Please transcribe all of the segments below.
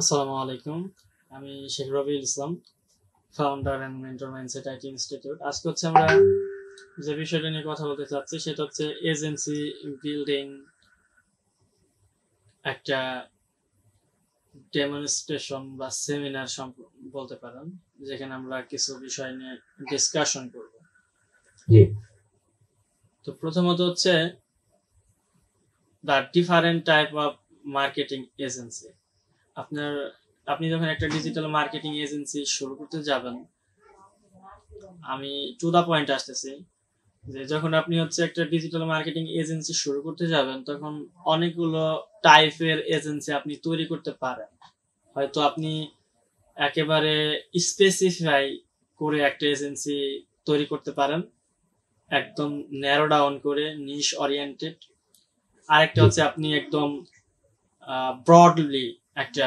আসসালামু আলাইকুম আমি Sheikh Rabiul Islam founder and mentor mindset IT institute আজকে হচ্ছে আমরা যে বিষয়টা নিয়ে কথা বলতে চাচ্ছি সেটা হচ্ছে এজেন্সি বিল্ডিং একটা ডেমনস্ট্রেশন বা সেমিনার বলতে পারেন যেখানে আমরা কিছু বিষয় নিয়ে ডিসকাশন করব তো প্রথমত হচ্ছে the different type of marketing agency আপনার আপনি যখন একটা ডিজিটাল মার্কেটিং এজেন্সি শুরু করতে যাবেন আমি টু দা পয়েন্ট আসতেছি যে যখন আপনি হচ্ছে একটা ডিজিটাল মার্কেটিং এজেন্সি শুরু করতে যাবেন তখন অনেকগুলো টাইপের এজেন্সি আপনি তৈরি করতে পারেন হয়তো আপনি একেবারে স্পেসিফাই করে একটা এজেন্সি তৈরি করতে পারেন একদম ন্যারো ডাউন করে নিশ ওরিয়েন্টেড আরেকটা হচ্ছে আপনি একদম ব্রডলি একটা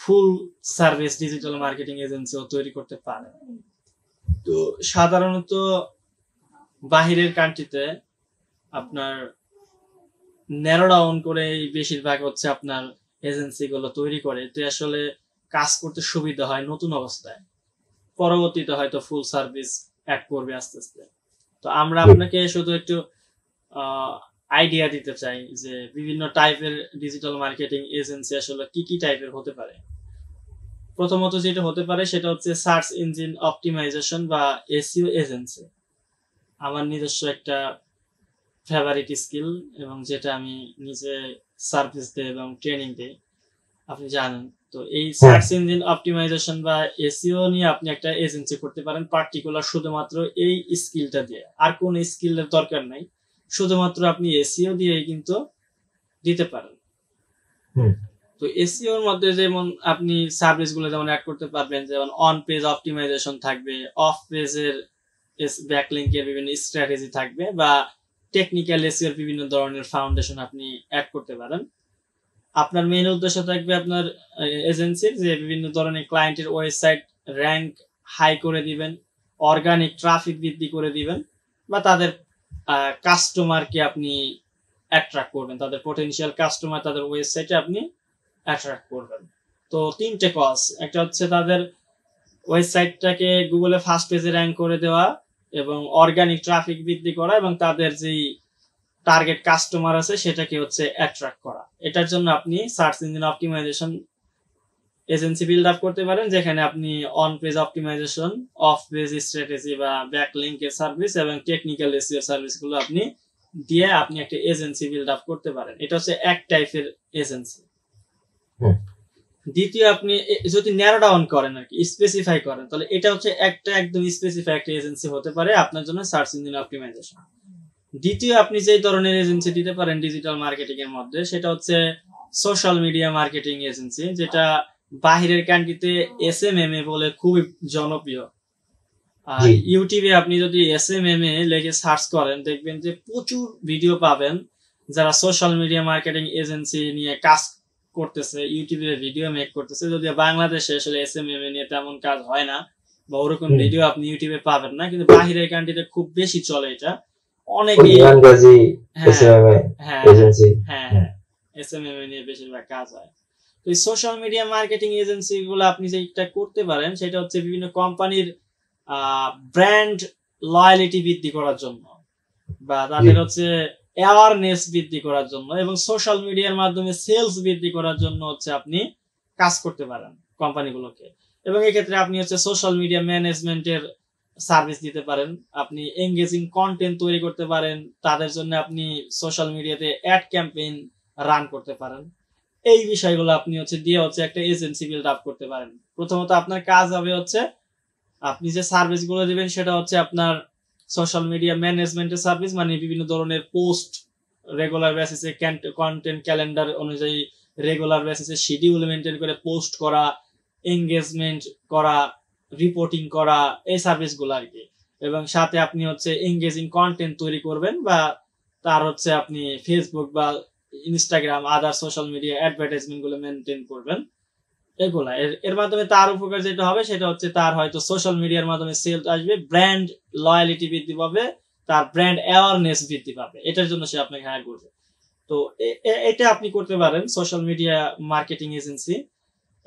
ফুল সার্ভিস ডিজিটাল মার্কেটিং এজেন্সিও তৈরি করতে পারে তো সাধারণত বাহিরের কান্ট্রিতে আপনার ন্যারো ডাউন করে বেশিরভাগ হচ্ছে আপনার এজেন্সি গুলো তৈরি করে তো আসলে কাজ করতে সুবিধা হয় নতুন অবস্থায় পরবর্তীতে হয়তো ফুল সার্ভিস অ্যাড করবে আস্তে আস্তে তো আমরা আপনাকে শুধু একটু আইডিয়া দিতে চাই যে বিভিন্ন টাইপের ডিজিটাল মার্কেটিং এজেন্সি আসলে কি কি টাইপের হতে পারে প্রথমত যেটা হতে পারে সেটা হচ্ছে সার্চ ইঞ্জিন অপটিমাইজেশন বা এসিও এজেন্সি e আমার নিজস্ব একটা ফেভারিট স্কিল এবং যেটা আমি নিজে সার্ভিস দিই এবং ট্রেনিং দিই আপনি জানেন তো এই সার্চ ইঞ্জিন অপটিমাইজেশন বা এসিও e নিয়ে আপনি একটা এজেন্সি করতে পারেন পার্টিকুলার শুধুমাত্র এই স্কিলটা দিয়ে আর কোন স্কিলের দরকার নাই শুধুমাত্র আপনি এসিও দিয়ে কিন্তু দিতে পারেন তো এসিওর মধ্যে যেমন আপনি সার্ভিস গুলো যেমন অ্যাড করতে পারবেন যেমন অন পেজ অপটিমাইজেশন থাকবে অফ পেজের এর বিভিন্ন স্ট্র্যাটেজি থাকবে বা টেকনিক্যাল এসিওর বিভিন্ন ধরনের ফাউন্ডেশন আপনি অ্যাড করতে পারেন আপনার মেন উদ্দেশ্য থাকবে আপনার এজেন্সির যে বিভিন্ন ধরনের ক্লায়েন্টের ওয়েবসাইট র্যাঙ্ক হাই করে দিবেন অর্গানিক ট্রাফিক বৃদ্ধি করে দিবেন বা তাদের কাস্টমারকে আপনি অ্যাট্রাক্ট করবেন তাদের পটেনশিয়াল কাস্টমার তাদের ওয়েবসাইটে আপনি অ্যাট্রাক্ট করবেন তো তিনটে কজ একটা হচ্ছে তাদের ওয়েবসাইটটাকে গুগলে ফার্স্ট পেজে র্যাঙ্ক করে দেওয়া এবং অর্গানিক ট্রাফিক বৃদ্ধি করা এবং তাদের যেই টার্গেট কাস্টমার আছে সেটাকে হচ্ছে অ্যাট্রাক্ট করা এটার জন্য আপনি search engine optimization agency build up করতে পারেন যেখানে আপনি on page optimization off page strategy বা ব্যাক এর সার্ভিস এবং টেকনিক্যাল এসিও সার্ভিসগুলো আপনি দিয়ে আপনি একটা এজেন্সি বিল্ড আপ করতে পারেন এটা হচ্ছে এক টাইপের এজেন্সি দ্বিতীয় আপনি যদি ন্যারো ডাউন করেন আর কি স্পেসিফাই করেন তাহলে এটা হচ্ছে একটা একদম স্পেসিফাই একটা এজেন্সি হতে পারে আপনার জন্য সার্চ ইঞ্জিন অপটিমাইজেশন দ্বিতীয় আপনি যে ধরনের এজেন্সি দিতে পারেন ডিজিটাল মার্কেটিং এর মধ্যে সেটা হচ্ছে সোশ্যাল মিডিয়া মার্কেটিং এজেন্সি যেটা বাহিরের কান্ট্রিতে এস এম এম এ বলে খুবই জনপ্রিয় আর ইউটিউবে আপনি যদি এস এম এম এ লেখে সার্চ করেন দেখবেন যে প্রচুর ভিডিও পাবেন যারা সোশ্যাল মিডিয়া মার্কেটিং এজেন্সি নিয়ে কাজ করতেছে ইউটিউবে ভিডিও মেক করতেছে যদি বাংলাদেশে আসলে এস এম এম এ নিয়ে তেমন কাজ হয় না বা ওরকম ভিডিও আপনি ইউটিউবে পাবেন না কিন্তু বাহিরের কান্ট্রিতে খুব বেশি চলে এটা অনেকেই হ্যাঁ হ্যাঁ, হ্যাঁ হ্যাঁ হ্যাঁ এস এম এম এ নিয়ে বেশিরভাগ কাজ হয় তো এই সোশ্যাল মিডিয়া মার্কেটিং এজেন্সি গুলো আপনি যেটা করতে পারেন সেটা হচ্ছে বিভিন্ন কোম্পানির ব্র্যান্ড লয়ালিটি বৃদ্ধি করার জন্য বা তাদের হচ্ছে অ্যাওয়ারনেস বৃদ্ধি করার জন্য এবং সোশ্যাল মিডিয়ার মাধ্যমে সেলস বৃদ্ধি করার জন্য হচ্ছে আপনি কাজ করতে পারেন কোম্পানিগুলোকে এবং এক্ষেত্রে আপনি হচ্ছে সোশ্যাল মিডিয়া ম্যানেজমেন্টের সার্ভিস দিতে পারেন আপনি এঙ্গেজিং কন্টেন্ট তৈরি করতে পারেন তাদের জন্য আপনি সোশ্যাল মিডিয়াতে অ্যাড ক্যাম্পেইন রান করতে পারেন এই বিষয়গুলো আপনি হচ্ছে দিয়ে হচ্ছে একটা এজেন্সি বিল্ড আপ করতে পারেন প্রথমত আপনার কাজ হবে হচ্ছে আপনি যে সার্ভিসগুলো দেবেন সেটা হচ্ছে আপনার সোশ্যাল মিডিয়া ম্যানেজমেন্টের সার্ভিস মানে বিভিন্ন ধরনের পোস্ট রেগুলার বেসিসে কন্টেন্ট ক্যালেন্ডার অনুযায়ী রেগুলার বেসিসে শিডিউল মেনটেন করে পোস্ট করা এঙ্গেজমেন্ট করা রিপোর্টিং করা এই সার্ভিসগুলো আর কি এবং সাথে আপনি হচ্ছে এঙ্গেজিং কন্টেন্ট তৈরি করবেন বা তার হচ্ছে আপনি ফেসবুক বা Instagram other social media advertisement গুলো মেনটেন করবেন এগুলা এর মাধ্যমে তার উপকার যেটা হবে সেটা হচ্ছে তার হয়তো সোশ্যাল মিডিয়ার মাধ্যমে সেল আসবে ব্র্যান্ড লয়ালিটি বৃদ্ধি পাবে তার ব্র্যান্ড অ্যাওয়ারনেস বৃদ্ধি পাবে এটার জন্য সে আপনাকে হায়ার করবে তো এটা আপনি করতে পারেন সোশ্যাল মিডিয়া মার্কেটিং এজেন্সি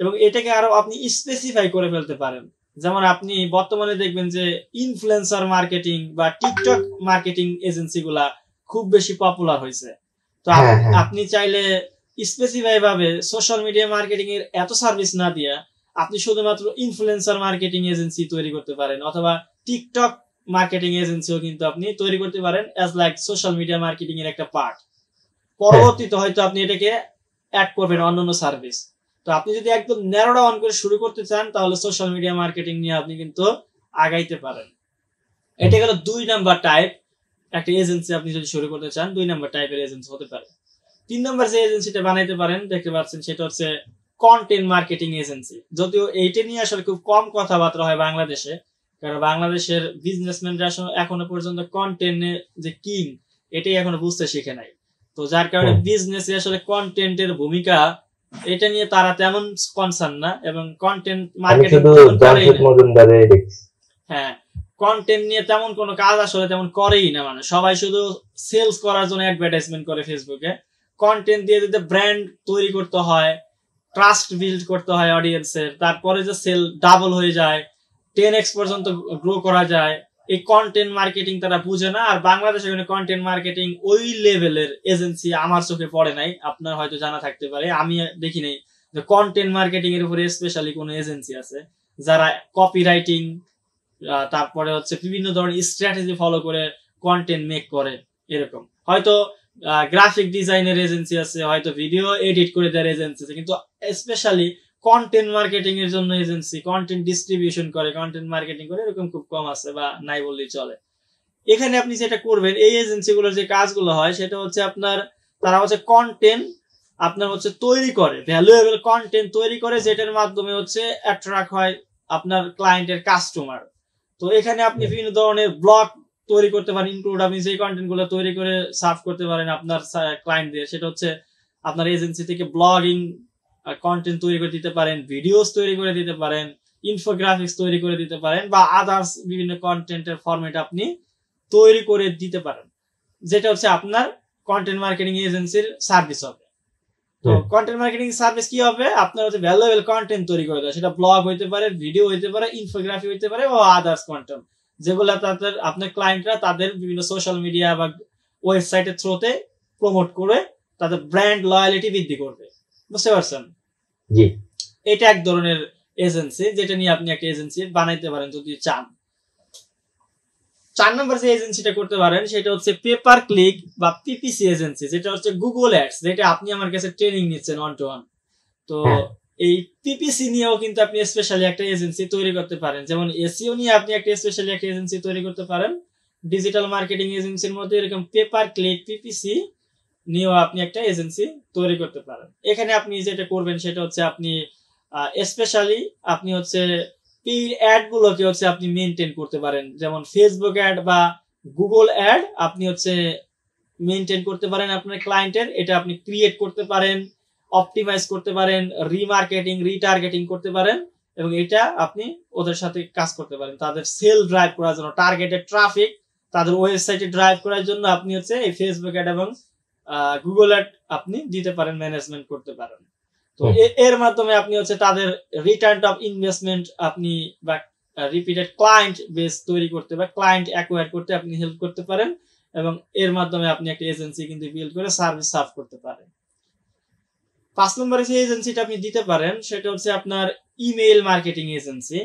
এবং এটাকে আরো আপনি স্পেসিফাই করে ফেলতে পারেন যেমন আপনি বর্তমানে দেখবেন যে ইনফ্লুয়েন্সার মার্কেটিং বা টিকটক মার্কেটিং এজেন্সিগুলা খুব বেশি পপুলার হয়েছে তো হ্যাঁ, হ্যাঁ। আপনি চাইলে স্পেসিফাই ভাবে সোশ্যাল মিডিয়া মার্কেটিং এর এত সার্ভিস না দিয়া আপনি শুধুমাত্র ইনফ্লুয়েন্সার মার্কেটিং এজেন্সি তৈরি করতে পারেন অথবা টিকটক মার্কেটিং এজেন্সিও কিন্তু আপনি তৈরি করতে পারেন as like social media marketing এর একটা পার্ট হ্যাঁ। পরবর্তীতে হয়তো আপনি এটাকে অ্যাড করবেন অন্যান্য সার্ভিস তো আপনি যদি একদম ন্যারোডা অন করে শুরু করতে চান তাহলে সোশ্যাল মিডিয়া মার্কেটিং নিয়ে আপনি কিন্তু আগাইতে পারেন এটা গেল দুই নাম্বার টাইপ একটা এজেন্সি আপনি যদি শুরু করতে চান দুই নাম্বার টাইপের এজেন্সি হতে পারে তিন নম্বর যে এজেন্সিটা বানাইতে পারেন দেখতে পাচ্ছেন সেটা হচ্ছে কন্টেন্ট মার্কেটিং এজেন্সি যদিও এইটা নিয়ে আসলে খুব কম কথাবার্তা হয় বাংলাদেশে কারণ বাংলাদেশের বিজনেসম্যানরা এখনো পর্যন্ত কন্টেন্টে যে কিং এটাই এখনো বুঝতে শিখে নাই তো যার কারণে বিজনেসে আসলে কন্টেন্টের ভূমিকা এটা নিয়ে তারা তেমন কনসার্ন না এবং কনটেন্ট মার্কেটিং হ্যাঁ কন্টেন্ট নিয়ে তেমন কোনো কাজ আসলে তেমন করেই না মানে সবাই শুধু সেলস করার জন্য অ্যাডভার্টাইজমেন্ট করে ফেসবুকে কন্টেন্ট দিয়ে যদি ব্র্যান্ড তৈরি করতে হয় ট্রাস্ট বিল্ড করতে হয় অডিয়েন্সের তারপরে যে সেল ডাবল হয়ে যায় টেন এক্স পর্যন্ত গ্রো করা যায় এই কন্টেন্ট মার্কেটিং তারা বুঝে না আর বাংলাদেশে এখানে কন্টেন্ট মার্কেটিং ওই লেভেলের এজেন্সি আমার চোখে পড়ে নাই আপনার হয়তো জানা থাকতে পারে আমি দেখি নাই যে কন্টেন্ট মার্কেটিং এর উপরে স্পেশালি কোনো এজেন্সি আছে যারা কপি রাইটিং তারপরে হচ্ছে বিভিন্ন ধরনের স্ট্র্যাটেজি ফলো করে কন্টেন্ট মেক করে এরকম হয়তো গ্রাফিক ডিজাইনের এজেন্সি আছে হয়তো ভিডিও এডিট করে দেওয়ার এজেন্সি আছে কিন্তু স্পেশালি কন্টেন্ট মার্কেটিং এর জন্য এজেন্সি কন্টেন্ট ডিস্ট্রিবিউশন করে কন্টেন্ট মার্কেটিং করে এরকম খুব কম আছে বা নাই বললেই চলে এখানে আপনি যেটা করবেন এই এজেন্সিগুলোর যে কাজগুলো হয় সেটা হচ্ছে আপনার তারা হচ্ছে কন্টেন্ট আপনার হচ্ছে তৈরি করে ভ্যালুয়েবল কন্টেন্ট তৈরি করে যেটার মাধ্যমে হচ্ছে অ্যাট্রাক্ট হয় আপনার ক্লায়েন্টের কাস্টমার তো এখানে আপনি বিভিন্ন ধরনের ব্লগ তৈরি করতে পারেন ইনক্লুড আপনি যে কন্টেন্ট গুলো তৈরি করে সার্ভ করতে পারেন আপনার ক্লায়েন্ট দিয়ে সেটা হচ্ছে আপনার এজেন্সি থেকে ব্লগিং কন্টেন্ট তৈরি করে দিতে পারেন ভিডিওস তৈরি করে দিতে পারেন ইনফোগ্রাফিক্স তৈরি করে দিতে পারেন বা আদার্স বিভিন্ন কন্টেন্টের ফরম্যাট আপনি তৈরি করে দিতে পারেন যেটা হচ্ছে আপনার কন্টেন্ট মার্কেটিং এজেন্সির সার্ভিস হবে কন্টেন্ট মার্কেটিং সার্ভিস কি হবে আপনার হচ্ছে ভ্যালুয়েবল কন্টেন্ট তৈরি করে দেওয়া সেটা ব্লগ হইতে পারে ভিডিও হইতে পারে ইনফোগ্রাফি হইতে পারে ও আদার্স কন্টেন্ট যেগুলো তাদের আপনার ক্লায়েন্টরা তাদের বিভিন্ন সোশ্যাল মিডিয়া বা ওয়েবসাইটের থ্রুতে প্রমোট করে তাদের ব্র্যান্ড লয়ালিটি বৃদ্ধি করবে বুঝতে পারছেন জি এটা এক ধরনের এজেন্সি যেটা নিয়ে আপনি একটা এজেন্সি বানাইতে পারেন যদি চান চার নম্বর যে এজেন্সিটা করতে পারেন সেটা হচ্ছে পেপার ক্লিক বা পিপিসি এজেন্সি যেটা হচ্ছে গুগল অ্যাডস যেটা আপনি আমার কাছে ট্রেনিং নিচ্ছেন ওয়ান টু ওয়ান তো এই পিপিসি নিয়েও কিন্তু আপনি স্পেশালি একটা এজেন্সি তৈরি করতে পারেন যেমন এসিও e নিয়ে আপনি একটা স্পেশালি একটা এজেন্সি তৈরি করতে পারেন ডিজিটাল মার্কেটিং এজেন্সির মধ্যে এরকম পেপার ক্লিক পিপিসি নিয়েও আপনি একটা এজেন্সি তৈরি করতে পারেন এখানে আপনি যেটা করবেন সেটা হচ্ছে আপনি স্পেশালি আপনি হচ্ছে এই অ্যাড গুলোকে হচ্ছে আপনি মেনটেন করতে পারেন যেমন ফেসবুক অ্যাড বা গুগল অ্যাড আপনি হচ্ছে মেনটেন করতে পারেন আপনার ক্লায়েন্টের এটা আপনি ক্রিয়েট করতে পারেন অপটিমাইজ করতে পারেন রিমার্কেটিং রিটার্গেটিং করতে পারেন এবং এটা আপনি ওদের সাথে কাজ করতে পারেন তাদের সেল ড্রাইভ করার জন্য টার্গেটেড ট্রাফিক তাদের ওয়েবসাইটে ড্রাইভ করার জন্য আপনি হচ্ছে এই ফেসবুক অ্যাড এবং গুগল অ্যাড আপনি দিতে পারেন ম্যানেজমেন্ট করতে পারেন তো এর মাধ্যমে আপনি হচ্ছে তাদের রিটার্ন অফ ইনভেস্টমেন্ট আপনি বা রিপিটেড ক্লায়েন্ট বেস তৈরি করতে বা ক্লায়েন্ট অ্যাকোয়ার করতে আপনি হেল্প করতে পারেন এবং এর মাধ্যমে আপনি একটা এজেন্সি কিন্তু বিল্ড করে সার্ভিস সার্ভ করতে পারেন পাঁচ নম্বরে যে এজেন্সিটা আপনি দিতে পারেন সেটা হচ্ছে আপনার ইমেইল মার্কেটিং এজেন্সি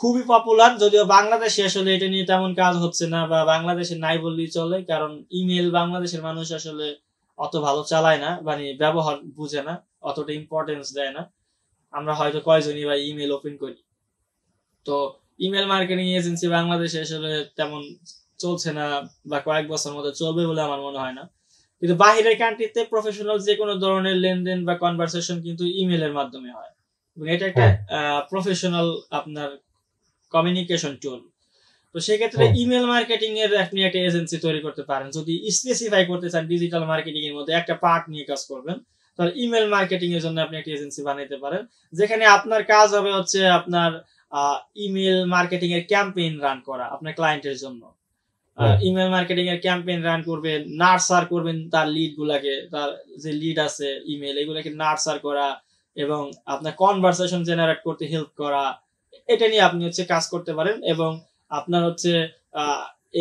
খুবই পপুলার যদিও বাংলাদেশে আসলে এটা নিয়ে তেমন কাজ হচ্ছে না বা বাংলাদেশে নাই বললেই চলে কারণ ইমেল বাংলাদেশের মানুষ আসলে অত ভালো চালায় না মানে ব্যবহার বুঝে না অতটা ইম্পর্টেন্স দেয় না আমরা হয়তো কয়জনই বা ইমেল ওপেন করি তো ইমেল মার্কেটিং এজেন্সি বাংলাদেশে আসলে তেমন চলছে না বা কয়েক বছর মধ্যে চলবে বলে আমার মনে হয় না কিন্তু বাহিরের কান্ট্রিতে প্রফেশনাল যে কোনো ধরনের লেনদেন বা কনভারসেশন কিন্তু ইমেলের মাধ্যমে হয় এবং এটা একটা প্রফেশনাল হ্যাঁ। আপনার কমিউনিকেশন টুল তো সেক্ষেত্রে ইমেল হ্যাঁ। মার্কেটিং এর আপনি একটা এজেন্সি তৈরি করতে পারেন যদি স্পেসিফাই করতে চান ডিজিটাল মার্কেটিং এর মধ্যে একটা পার্ট নিয়ে কাজ করবেন আপনার ইমেল মার্কেটিং এর জন্য আপনি একটি এজেন্সি বানাইতে পারেন যেখানে আপনার কাজ হবে হচ্ছে আপনার ইমেল মার্কেটিং এর ক্যাম্পেইন রান করা আপনার ক্লায়েন্টের জন্য ইমেল মার্কেটিং এর ক্যাম্পেইন রান করবেন নার্সার করবেন তার লিড গুলাকে তার যে লিড আছে ইমেল এগুলাকে নার্সার করা এবং আপনার কনভারসেশন জেনারেট করতে হেল্প করা এটা নিয়ে আপনি হচ্ছে কাজ করতে পারেন এবং আপনার হচ্ছে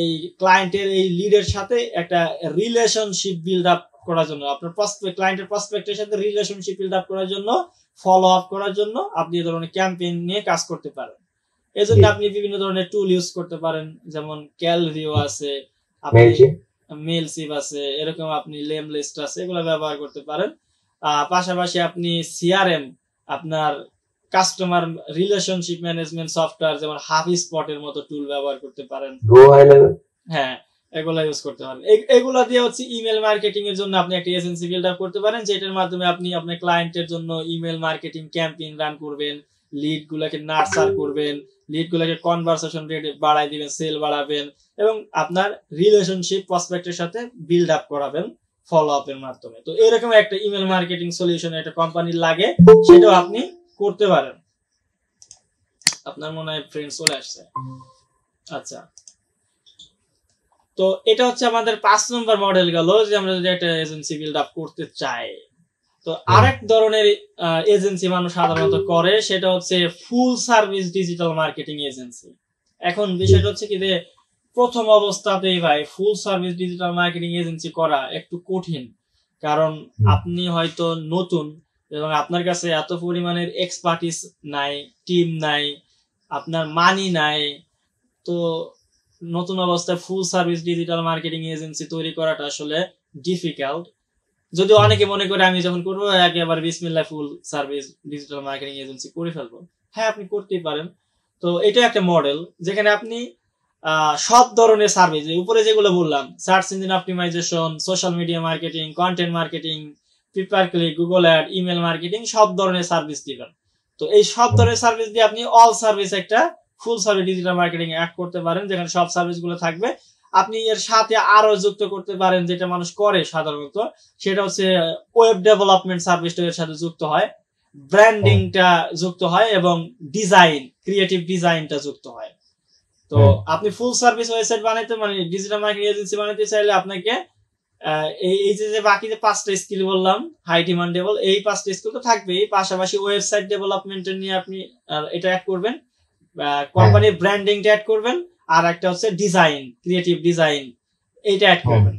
এই ক্লায়েন্টের এই লিডের সাথে একটা রিলেশনশিপ বিল্ড আপ করার জন্য আপনার প্রসপেক্ট ক্লায়েন্টের প্রসপেক্টের সাথে রিলেশনশিপ বিল্ড আপ করার জন্য ফলো আপ করার জন্য আপনি এই ধরনের ক্যাম্পেইন নিয়ে কাজ করতে পারেন এই জন্য আপনি বিভিন্ন ধরনের টুল ইউজ করতে পারেন যেমন ক্যালরিও আছে আপনি মেল আছে এরকম আপনি লেম লিস্ট আছে এগুলো ব্যবহার করতে পারেন পাশাপাশি আপনি সিআরএম আপনার কাস্টমার রিলেশনশিপ ম্যানেজমেন্ট সফটওয়্যার যেমন হাফ স্পটের মতো টুল ব্যবহার করতে পারেন হ্যাঁ এগুলা ইউজ করতে পারেন এগুলা দিয়ে হচ্ছে ইমেল মার্কেটিং এর জন্য আপনি একটা এজেন্সি বিল্ড আপ করতে পারেন যেটার মাধ্যমে আপনি আপনার ক্লায়েন্টের জন্য ইমেল মার্কেটিং ক্যাম্পেইন রান করবেন লিড গুলাকে নার্সার করবেন লিড গুলাকে কনভারসেশন রেট বাড়াই দিবেন সেল বাড়াবেন এবং আপনার রিলেশনশিপ প্রসপেক্টের সাথে বিল্ড আপ করাবেন ফলো আপের মাধ্যমে তো এরকম একটা ইমেল মার্কেটিং সলিউশন একটা কোম্পানির লাগে সেটাও আপনি করতে পারেন আপনার মনে হয় ফ্রেন্ড চলে আসছে আচ্ছা তো এটা হচ্ছে আমাদের পাঁচ নম্বর মডেল গেল যে আমরা যদি একটা এজেন্সি বিল্ড আপ করতে চাই তো আরেক ধরনের এজেন্সি মানুষ সাধারণত করে সেটা হচ্ছে full service digital marketing agency এখন বিষয়টা হচ্ছে কি যে প্রথম অবস্থাতেই ভাই full service digital marketing agency করা একটু কঠিন কারণ আপনি হয়তো নতুন এবং আপনার কাছে এত পরিমাণের এক্সপার্টিস নাই টিম নাই আপনার মানি নাই তো নতুন অবস্থায় full service digital marketing agency তৈরি করাটা আসলে ডিফিকাল্ট যদি অনেকে মনে করে আমি যখন করবো একেবার বিসমিল্লা full service digital marketing agency করে ফেলবো হ্যাঁ আপনি করতেই পারেন তো এটা একটা মডেল যেখানে আপনি সব ধরনের সার্ভিস উপরে যেগুলো বললাম search engine optimization social media marketing content marketing pay per click Google ad email marketing সব ধরনের সার্ভিস দিবেন তো এই সব ধরনের সার্ভিস দিয়ে আপনি অল সার্ভিস একটা full service digital marketing add করতে পারেন যেখানে সব সার্ভিসগুলো থাকবে আপনি এর সাথে আরও যুক্ত করতে পারেন যেটা মানুষ করে সাধারণত সেটা হচ্ছে ওয়েব ডেভেলপমেন্ট সার্ভিসটা এর সাথে যুক্ত হয় ব্র্যান্ডিংটা যুক্ত হয় এবং ডিজাইন ক্রিয়েটিভ ডিজাইনটা যুক্ত হয় তো আপনি ফুল সার্ভিস ওয়েবসাইট বানাইতে মানে ডিজিটাল মার্কেটিং এজেন্সি বানাইতে চাইলে আপনাকে এই যে বাকি যে পাঁচটা স্কিল বললাম হাই ডিমান্ডেবল এই পাঁচটা স্কিল তো থাকবেই পাশাপাশি ওয়েবসাইট ডেভেলপমেন্টের নিয়ে আপনি এটা অ্যাড করবেন কোম্পানির ব্র্যান্ডিং অ্যাড করবেন আর একটা হচ্ছে ডিজাইন ক্রিয়েটিভ ডিজাইন এটা অ্যাড করবেন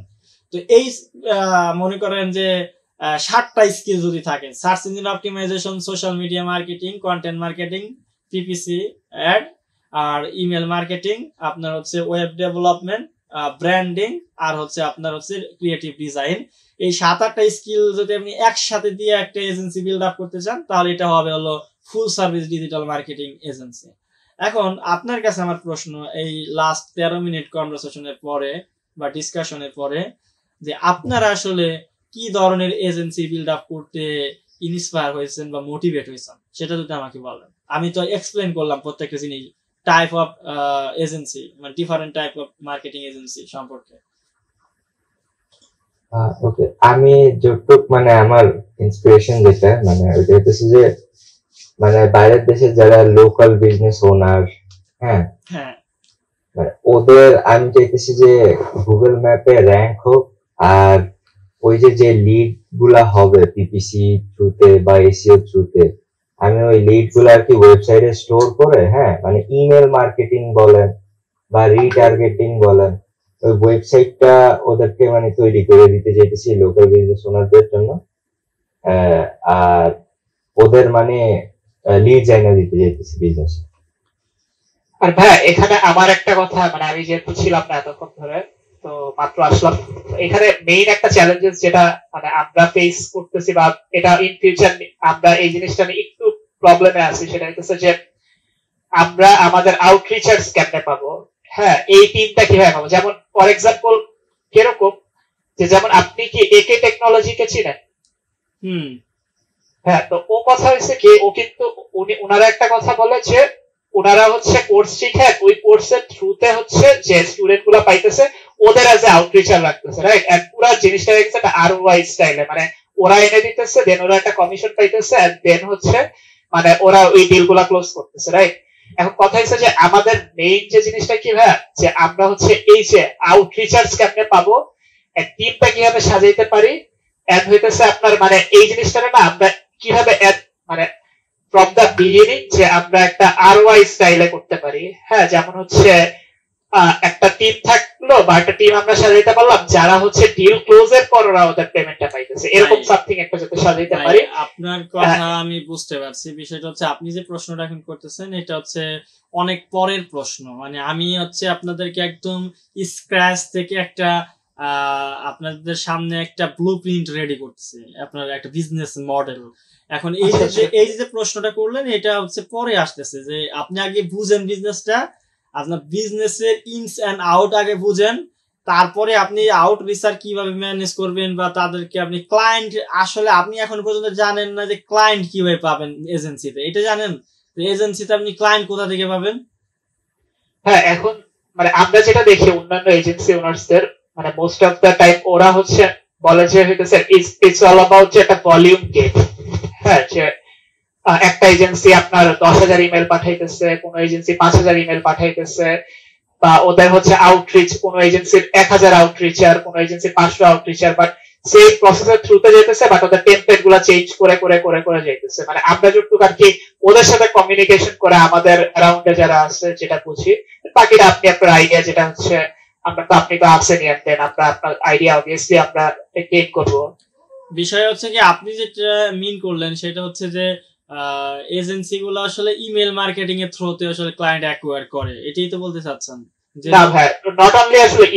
তো এই মনে করেন যে সাতটা স্কিল যদি থাকে search engine optimization social media marketing content marketing PPC ad আর ইমেল মার্কেটিং আপনার হচ্ছে ওয়েব ডেভেলপমেন্ট ব্র্যান্ডিং আর হচ্ছে আপনার হচ্ছে ক্রিয়েটিভ ডিজাইন এই সাত আটটা স্কিল যদি আপনি একসাথে দিয়ে একটা এজেন্সি বিল্ড আপ করতে চান তাহলে এটা হবে হলো full service digital marketing agency এখন আপনার কাছে আমার প্রশ্ন এই লাস্ট তেরো মিনিট কনভারসেশনের পরে বা ডিসকাশনের পরে যে আপনারা আসলে কি ধরনের এজেন্সি বিল্ড আপ করতে ইন্সপায়ার হয়েছেন বা মোটিভেট হয়েছেন সেটা যদি আমাকে বলেন আমি তো এক্সপ্লেন করলাম প্রত্যেকটা জিনিস টাইপ অফ এজেন্সি মানে different type of marketing agency সম্পর্কে আমি যতটুক মানে আমার ইন্সপিরেশন যেটা মানে হচ্ছে যে মানে বাইরের দেশে যারা লোকাল বিজনেস ওনার হ্যাঁ, হ্যাঁ। মানে ওদের আমি চাইতেছি যে গুগল ম্যাপে র্যাঙ্ক হোক আর ওই যে যে লিড গুলা হবে পিপিসি থ্রুতে বা এসিও থ্রুতে e আমি ওই লিড গুলা আর কি ওয়েবসাইটে স্টোর করে হ্যাঁ মানে ইমেল মার্কেটিং বলেন বা রিটার্গেটিং বলেন ওই ওয়েবসাইটটা ওদেরকে মানে তৈরি করে দিতে চাইতেছি লোকাল বিজনেস ওনারদের জন্য আর ওদের মানে নিয়ে জায়গা দিতে আর ভাই এখানে আমার একটা কথা মানে আমি যেহেতু ছিলাম না এতক্ষণ ধরে তো মাত্র আসলাম এখানে মেইন একটা চ্যালেঞ্জেস যেটা মানে আমরা ফেস করতেছি বা এটা ইন ফিউচার আমরা এই জিনিসটা নিয়ে একটু প্রবলেমে আছি সেটা হচ্ছে যে আমরা আমাদের আউটরিচার্স কেমনে পাবো হ্যাঁ এই টিমটা কিভাবে পাবো যেমন ফর এক্সাম্পল কিরকম যে যেমন আপনি কি একে টেকনোলজিকে চিনেন হুম হ্যাঁ তো ও কথা হয়েছে কি ও কিন্তু উনি ওনারা একটা কথা বলে যে ওনারা হচ্ছে কোর্স শিখে ওই কোর্সের থ্রুতে হচ্ছে যে স্টুডেন্ট গুলা পাইতেছে ওদের অ্যাজ আউটরিচার লাগতেছে রাইট এন্ড পুরো জিনিসটা হয়ে গেছে একটা আর ওয়াই স্টাইলে মানে ওরা এনে দিতেছে দেন ওরা একটা কমিশন পাইতেছে এন্ড দেন হচ্ছে মানে ওরা ওই ডিল গুলা ক্লোজ করতেছে রাইট এখন কথা হচ্ছে যে আমাদের মেইন যে জিনিসটা কি ভাই যে আমরা হচ্ছে এই যে আউটরিচার্স কেমনে পাবো টিমটা কিভাবে সাজাইতে পারি এন্ড হইতেছে আপনার মানে এই জিনিসটা না আমরা কিভাবে মানে ফ্রম দ্য বিগিনিং যে আমরা একটা আর ওয়াই স্টাইলে করতে পারি হ্যাঁ যেমন হচ্ছে একটা টিম থাকলো বা একটা টিম আমরা সাজাইতে পারলাম যারা হচ্ছে ডিল এর পর ওরা ওদের পেমেন্টটা পাইতেছে এরকম সামথিং একটা যাতে সাজাইতে পারি আপনার হ্যাঁ। কথা আমি বুঝতে পারছি বিষয়টা হচ্ছে আপনি যে প্রশ্নটা এখন করতেছেন এটা হচ্ছে অনেক পরের প্রশ্ন মানে আমি হচ্ছে আপনাদেরকে একদম স্ক্র্যাচ থেকে একটা আপনাদের সামনে একটা ব্লু প্রিন্ট রেডি করতেছি আপনার একটা বিজনেস মডেল এখন এই আচ্ছা, যে আচ্ছা। এই যে প্রশ্নটা করলেন এটা হচ্ছে পরে আসতেছে যে আপনি আগে বুঝেন বিজনেসটা আপনার বিজনেসের ইনস অ্যান্ড আউট আগে বুঝেন তারপরে আপনি আউট রিসার কিভাবে ম্যানেজ করবেন বা তাদেরকে আপনি ক্লায়েন্ট আসলে আপনি এখন পর্যন্ত জানেন না যে ক্লায়েন্ট কিভাবে পাবেন এজেন্সিতে এটা জানেন এজেন্সিতে আপনি ক্লায়েন্ট কোথা থেকে পাবেন হ্যাঁ এখন মানে আমরা যেটা দেখি অন্যান্য এজেন্সি ওনার্সদের মানে মোস্ট অফ দ্য টাইম ওরা হচ্ছে বলে যে হইতেছে ইটস অল অ্যাবাউট যে একটা ভলিউম গেট হ্যাঁ সে একটা এজেন্সি আপনার দশ হাজার ইমেল পাঠাইতেছে কোন এজেন্সি পাঁচ হাজার ইমেল পাঠাইতেছে বা ওদের হচ্ছে আউটরিচ কোন এজেন্সির এক হাজার আউটরিচার কোন এজেন্সি পাঁচশো আউটরিচার বাট সেই প্রসেসের থ্রুতে যেতেছে বাট ওদের টেমপ্লেট গুলা চেঞ্জ করে করে করে করে যাইতেছে মানে আমরা যতটুকু আর কি ওদের সাথে কমিউনিকেশন করে আমাদের অ্যারাউন্ডে যারা আছে যেটা বুঝি বাকিটা আপনি আপনার আইডিয়া যেটা হচ্ছে আমরা তো আপনি তো আছেনই দেন আমরা আপনার আইডিয়া অবভিয়াসলি আমরা গেইন করবো বিষয় হচ্ছে কি আপনি যেটা মিন করলেন সেটা হচ্ছে যে এজেন্সিগুলো আসলে ইমেল মার্কেটিং এর থ্রুতে আসলে ক্লায়েন্ট অ্যাকোয়ার করে এটাই তো বলতে চাচ্ছেন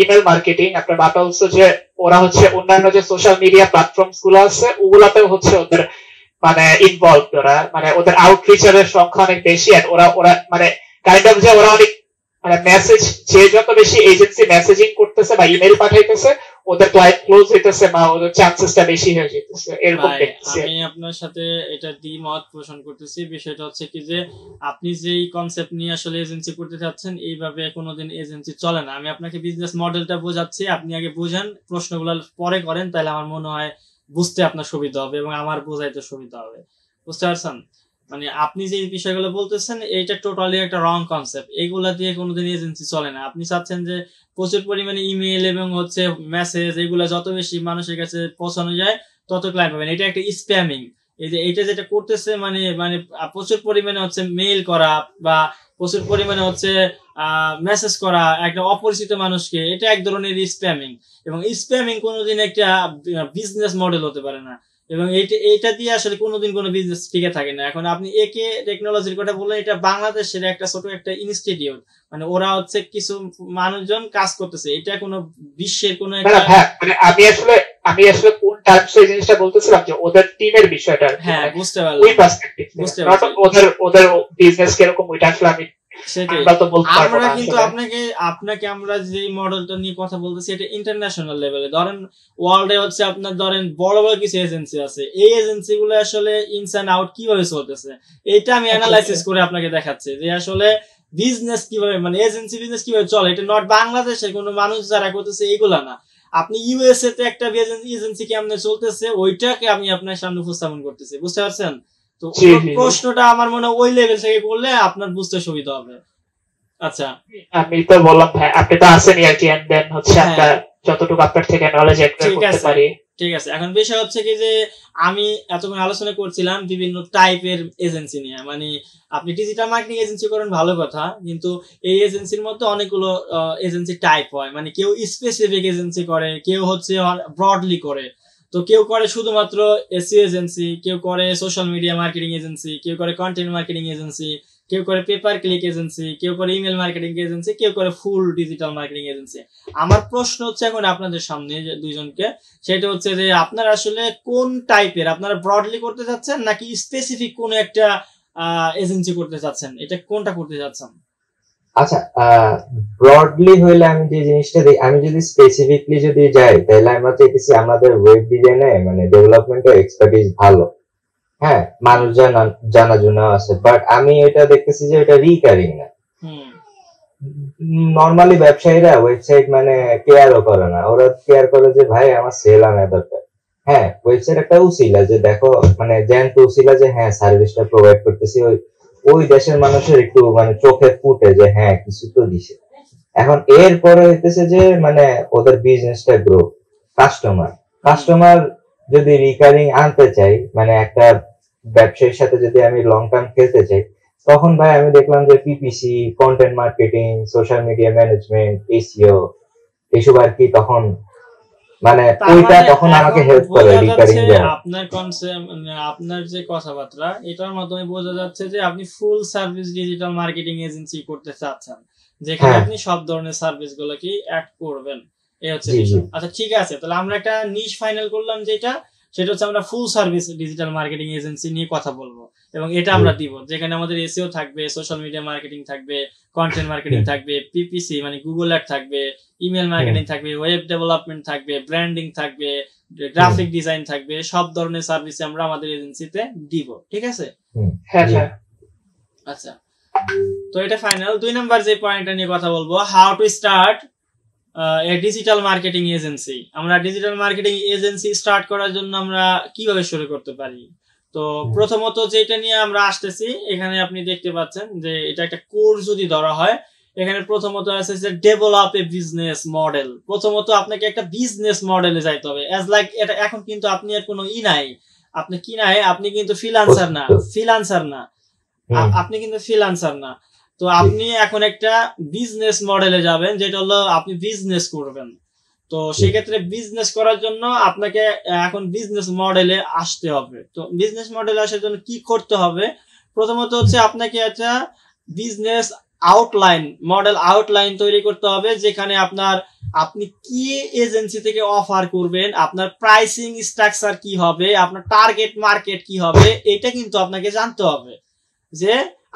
ইমেল যে ওরা হচ্ছে অন্যান্য যে সোশ্যাল মিডিয়া গুলো আছে হচ্ছে ওদের মানে মানে ওদের সংখ্যা অনেক বেশি আর ওরা ওরা মানে ওরা অনেক মানে মেসেজ যে যত বেশি এজেন্সি মেসেজিং করতেছে বা ইমেল পাঠাইতেছে ওদের ক্লায়েন্ট ক্লোজ হইতেছে বা ওদের চান্সেসটা বেশি হয়ে যেতেছে এরকম দেখতেছি আমি আপনার সাথে এটা মত পোষণ করতেছি বিষয়টা হচ্ছে কি যে আপনি যেই কনসেপ্ট নিয়ে আসলে এজেন্সি করতে চাচ্ছেন এইভাবে কোনোদিন এজেন্সি চলে না আমি আপনাকে বিজনেস মডেলটা বোঝাচ্ছি আপনি আগে বুঝেন প্রশ্নগুলো পরে করেন তাহলে আমার মনে হয় বুঝতে আপনার সুবিধা হবে এবং আমার বোঝাইতে সুবিধা হবে বুঝতে পারছেন মানে আপনি যে বিষয়গুলো বলতেছেন এটা টোটালি একটা রং কনসেপ্ট এগুলা দিয়ে কোনোদিন এজেন্সি চলে না আপনি চাচ্ছেন যে প্রচুর পরিমাণে ইমেল এবং হচ্ছে মেসেজ এগুলা যত বেশি মানুষের কাছে পৌঁছানো যায় তত ক্লায়েন্ট পাবেন এটা একটা স্প্যামিং এই যে এটা যেটা করতেছে মানে মানে প্রচুর পরিমাণে হচ্ছে মেইল করা বা প্রচুর পরিমাণে হচ্ছে মেসেজ করা একটা অপরিচিত মানুষকে এটা এক ধরনের স্প্যামিং এবং স্প্যামিং কোনোদিন একটা বিজনেস মডেল হতে পারে না এবং এইটা এইটা দিয়ে আসলে কোনোদিন কোনো বিজনেস টিকে থাকে না এখন আপনি একে টেকনোলজির কথা বললেন এটা বাংলাদেশের একটা ছোট একটা ইনস্টিটিউট মানে ওরা হচ্ছে কিছু মানুষজন কাজ করতেছে এটা কোনো বিশ্বের কোনো মানে আমি আসলে আমি আসলে কোন টার্মসে এই জিনিসটা বলতেছিলাম যে ওদের টিমের বিষয়টা হ্যাঁ মানে বুঝতে পারলাম ওই পার্সপেক্টিভ বুঝতে পারলাম ওদের ওদের বিজনেস কিরকম ওইটা আসলে আমি আমরা কিন্তু আপনাকে আপনাকে আমরা যে মডেলটা নিয়ে কথা বলতেছি এটা ইন্টারন্যাশনাল লেভেলে ধরেন ওয়ার্ল্ডে হচ্ছে আপনার ধরেন বড় বড় কিছু এজেন্সি আছে এই এজেন্সি গুলো আসলে আউট কিভাবে চলতেছে এটা আমি অ্যানালাইসিস আচ্ছা, আচ্ছা। করে আপনাকে দেখাচ্ছি যে আসলে বিজনেস কিভাবে মানে এজেন্সি বিজনেস কিভাবে চলে এটা নট বাংলাদেশের কোনো মানুষ যারা করতেছে এইগুলা না আপনি ইউএসএ তে একটা এজেন্সি কেমনে চলতেছে ওইটাকে আমি আপনার সামনে উপস্থাপন করতেছি বুঝতে পারছেন তো প্রশ্নটা আমার মনে হয় ওই লেভেল থেকে করলে আপনার বুঝতে সুবিধা হবে আচ্ছা আমি তো বললাম আপনি তো আসেনি আর কি এন্ড দেন হচ্ছে হ্যাঁ। আপনার যতটুকু আপনার থেকে নলেজ এক্সট্রা করতে পারি ঠিক আছে এখন বিষয় হচ্ছে কি যে আমি এতক্ষণ আলোচনা করছিলাম বিভিন্ন টাইপের এজেন্সি নিয়ে মানে আপনি ডিজিটাল মার্কেটিং এজেন্সি করেন ভালো কথা কিন্তু এই এজেন্সির মধ্যে অনেকগুলো এজেন্সি টাইপ হয় মানে কেউ স্পেসিফিক এজেন্সি করে কেউ হচ্ছে ব্রডলি করে তো কেউ করে শুধুমাত্র এসি এজেন্সি কেউ করে সোশ্যাল মিডিয়া মার্কেটিং এজেন্সি কেউ করে কন্টেন্ট মার্কেটিং এজেন্সি কেউ করে পেপার ক্লিক এজেন্সি কেউ করে ইমেল মার্কেটিং এজেন্সি কেউ করে ফুল ডিজিটাল মার্কেটিং এজেন্সি আমার প্রশ্ন হচ্ছে এখন আপনাদের সামনে দুইজনকে সেটা হচ্ছে যে আপনারা আসলে কোন টাইপের আপনারা ব্রডলি করতে চাচ্ছেন নাকি স্পেসিফিক কোন একটা এজেন্সি করতে চাচ্ছেন এটা কোনটা করতে চাচ্ছেন আচ্ছা ব্রডলি হইলে আমি যে জিনিসটা দেখি আমি যদি স্পেসিফিকলি যদি যাই তাহলে আমরা দেখেছি আমাদের ওয়েব ডিজাইনে মানে এক্সপার্টিস ভালো হ্যাঁ মানুষ জানা জানা আছে বাট আমি এটা দেখতেছি যে এটা রিকারিং না নর্মালি ব্যবসায়ীরা ওয়েবসাইট মানে কেয়ারও করে না ওরা কেয়ার করে যে ভাই আমার সেল আনা দরকার হ্যাঁ ওয়েবসাইট একটা উসিলা যে দেখো মানে জ্যান্ত উসিলা যে হ্যাঁ সার্ভিসটা প্রোভাইড করতেছি ওই ওই দেশের মানুষের একটু মানে চোখে ফুটে যে হ্যাঁ কিছু তো দিছে এখন এর পরে হইতেছে যে মানে ওদের বিজনেসটা গ্রো কাস্টমার কাস্টমার যদি রিকারিং আনতে চাই মানে একটা ব্যবসায়ীর সাথে যদি আমি লং টার্ম খেলতে চাই তখন ভাই আমি দেখলাম যে PPC content marketing social media management SEO এসব আর কি তখন মানে, মানে ওইটা তখন আমাকে হেল্প করে রিপেয়ারিং এ আপনার কনসেপ্ট মানে আপনার যে কথাবার্তা এটার মাধ্যমে বোঝা যাচ্ছে যে আপনি full service digital marketing agency করতে চাচ্ছেন যেখানে হ্যাঁ। আপনি সব ধরনের সার্ভিস গুলোকে অ্যাড করবেন এই হচ্ছে আচ্ছা ঠিক আছে তাহলে আমরা একটা নিশ ফাইনাল করলাম যেটা সেটা হচ্ছে আমরা full service digital marketing agency নিয়ে কথা বলবো এবং এটা আমরা দিব যেখানে আমাদের এসিও থাকবে সোশ্যাল মিডিয়া মার্কেটিং থাকবে কন্টেন্ট মার্কেটিং থাকবে পিপিসি মানে গুগল অ্যাড থাকবে ইমেল মার্কেটিং থাকবে ওয়েব ডেভেলপমেন্ট থাকবে ব্র্যান্ডিং থাকবে গ্রাফিক ডিজাইন থাকবে সব ধরনের সার্ভিস আমরা আমাদের এজেন্সিতে দিব ঠিক আছে হ্যাঁ আচ্ছা তো এটা ফাইনাল দুই নাম্বার যে পয়েন্টটা নিয়ে কথা বলবো how to start digital marketing agency আমরা ডিজিটাল মার্কেটিং এজেন্সি স্টার্ট করার জন্য আমরা কিভাবে শুরু করতে পারি তো প্রথমত যেটা নিয়ে আমরা আসতেছি এখানে আপনি দেখতে পাচ্ছেন যে এটা একটা কোর্স যদি ধরা হয় এখানে প্রথমত আছে যে ডেভেলপ এ বিজনেস মডেল প্রথমত আপনাকে একটা বিজনেস মডেলে যাইতে হবে অ্যাজ লাইক এটা এখন কিন্তু আপনি আর কোনো ই নাই আপনি কি নাই আপনি কিন্তু ফিলান্সার না ফিলান্সার না আপনি কিন্তু ফিলান্সার না তো আপনি এখন একটা বিজনেস মডেলে যাবেন যেটা হলো আপনি বিজনেস করবেন তো সেক্ষেত্রে বিজনেস করার জন্য আপনাকে এখন বিজনেস মডেলে আসতে হবে তো বিজনেস মডেলে আসার জন্য কি করতে হবে প্রথমত হচ্ছে আপনাকে একটা বিজনেস আউটলাইন মডেল আউটলাইন তৈরি করতে হবে যেখানে আপনার আপনি কি এজেন্সি থেকে অফার করবেন আপনার প্রাইসিং স্ট্রাকচার কি হবে আপনার টার্গেট মার্কেট কি হবে এটা কিন্তু আপনাকে জানতে হবে যে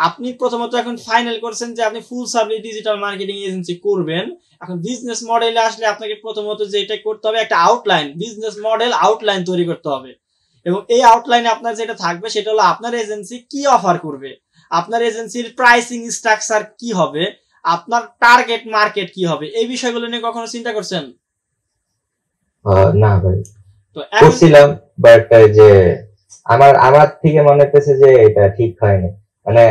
আপনি প্রথমত এখন ফাইনাল করছেন যে আপনি full service digital marketing agency করবেন এখন বিজনেস মডেলে আসলে আপনাকে প্রথমত যেটা করতে হবে একটা আউটলাইন বিজনেস মডেল আউটলাইন তৈরি করতে হবে এবং এই আউটলাইনে আপনার যেটা থাকবে সেটা হলো আপনার এজেন্সি কি অফার করবে আপনার এজেন্সির প্রাইসিং স্ট্রাকচার কি হবে আপনার টার্গেট মার্কেট কি হবে এই বিষয়গুলো নিয়ে কখনো চিন্তা করছেন না ভাই তো এসেছিলাম বাট যে আমার আমার থেকে মনে হচ্ছে যে এটা ঠিক হয়নি মানে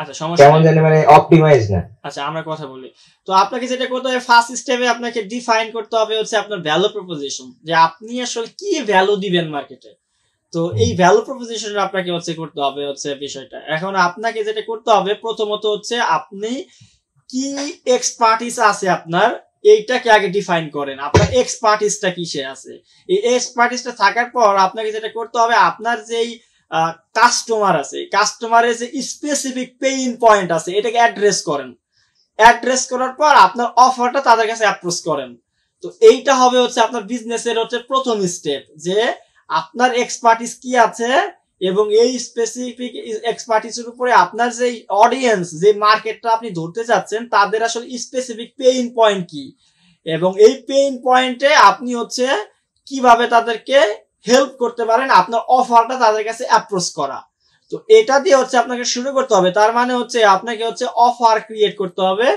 আচ্ছা সমস্যা কেমন জানি মানে অপটিমাইজ না আচ্ছা আমরা কথা বলি তো আপনাকে যেটা করতে হবে ফার্স্ট স্টেপে আপনাকে ডিফাইন করতে হবে হচ্ছে আপনার ভ্যালু প্রপোজিশন যে আপনি আসলে কি ভ্যালু দিবেন মার্কেটে তো এই ভ্যালু প্রপোজিশন আপনাকে হচ্ছে করতে হবে হচ্ছে বিষয়টা এখন আপনাকে যেটা করতে হবে প্রথমত হচ্ছে আপনি কি এক্সপার্টিস আছে আপনার এইটাকে আগে ডিফাইন করেন আপনার এক্সপার্টিসটা কিসে আছে এই এক্সপার্টিসটা থাকার পর আপনাকে যেটা করতে হবে আপনার যেই কাস্টমার আছে কাস্টমারের যে স্পেসিফিক পেইন পয়েন্ট আছে এটাকে অ্যাড্রেস করেন অ্যাড্রেস করার পর আপনার অফারটা তাদের কাছে অ্যাপ্রোচ করেন তো এইটা হবে হচ্ছে আপনার বিজনেসের হচ্ছে প্রথম স্টেপ যে আপনার এক্সপার্টিস কি আছে এবং এই স্পেসিফিক এক্সপার্টিসের উপরে আপনার যে অডিয়েন্স যে মার্কেটটা আপনি ধরতে যাচ্ছেন তাদের আসলে স্পেসিফিক পেইন পয়েন্ট কি এবং এই পেইন পয়েন্টে আপনি হচ্ছে কিভাবে তাদেরকে হেল্প করতে পারেন আপনার অফারটা তাদের কাছে অ্যাপ্রোচ করা তো এটা দিয়ে হচ্ছে আপনাকে শুরু করতে হবে তার মানে হচ্ছে আপনাকে হচ্ছে অফার ক্রিয়েট করতে হবে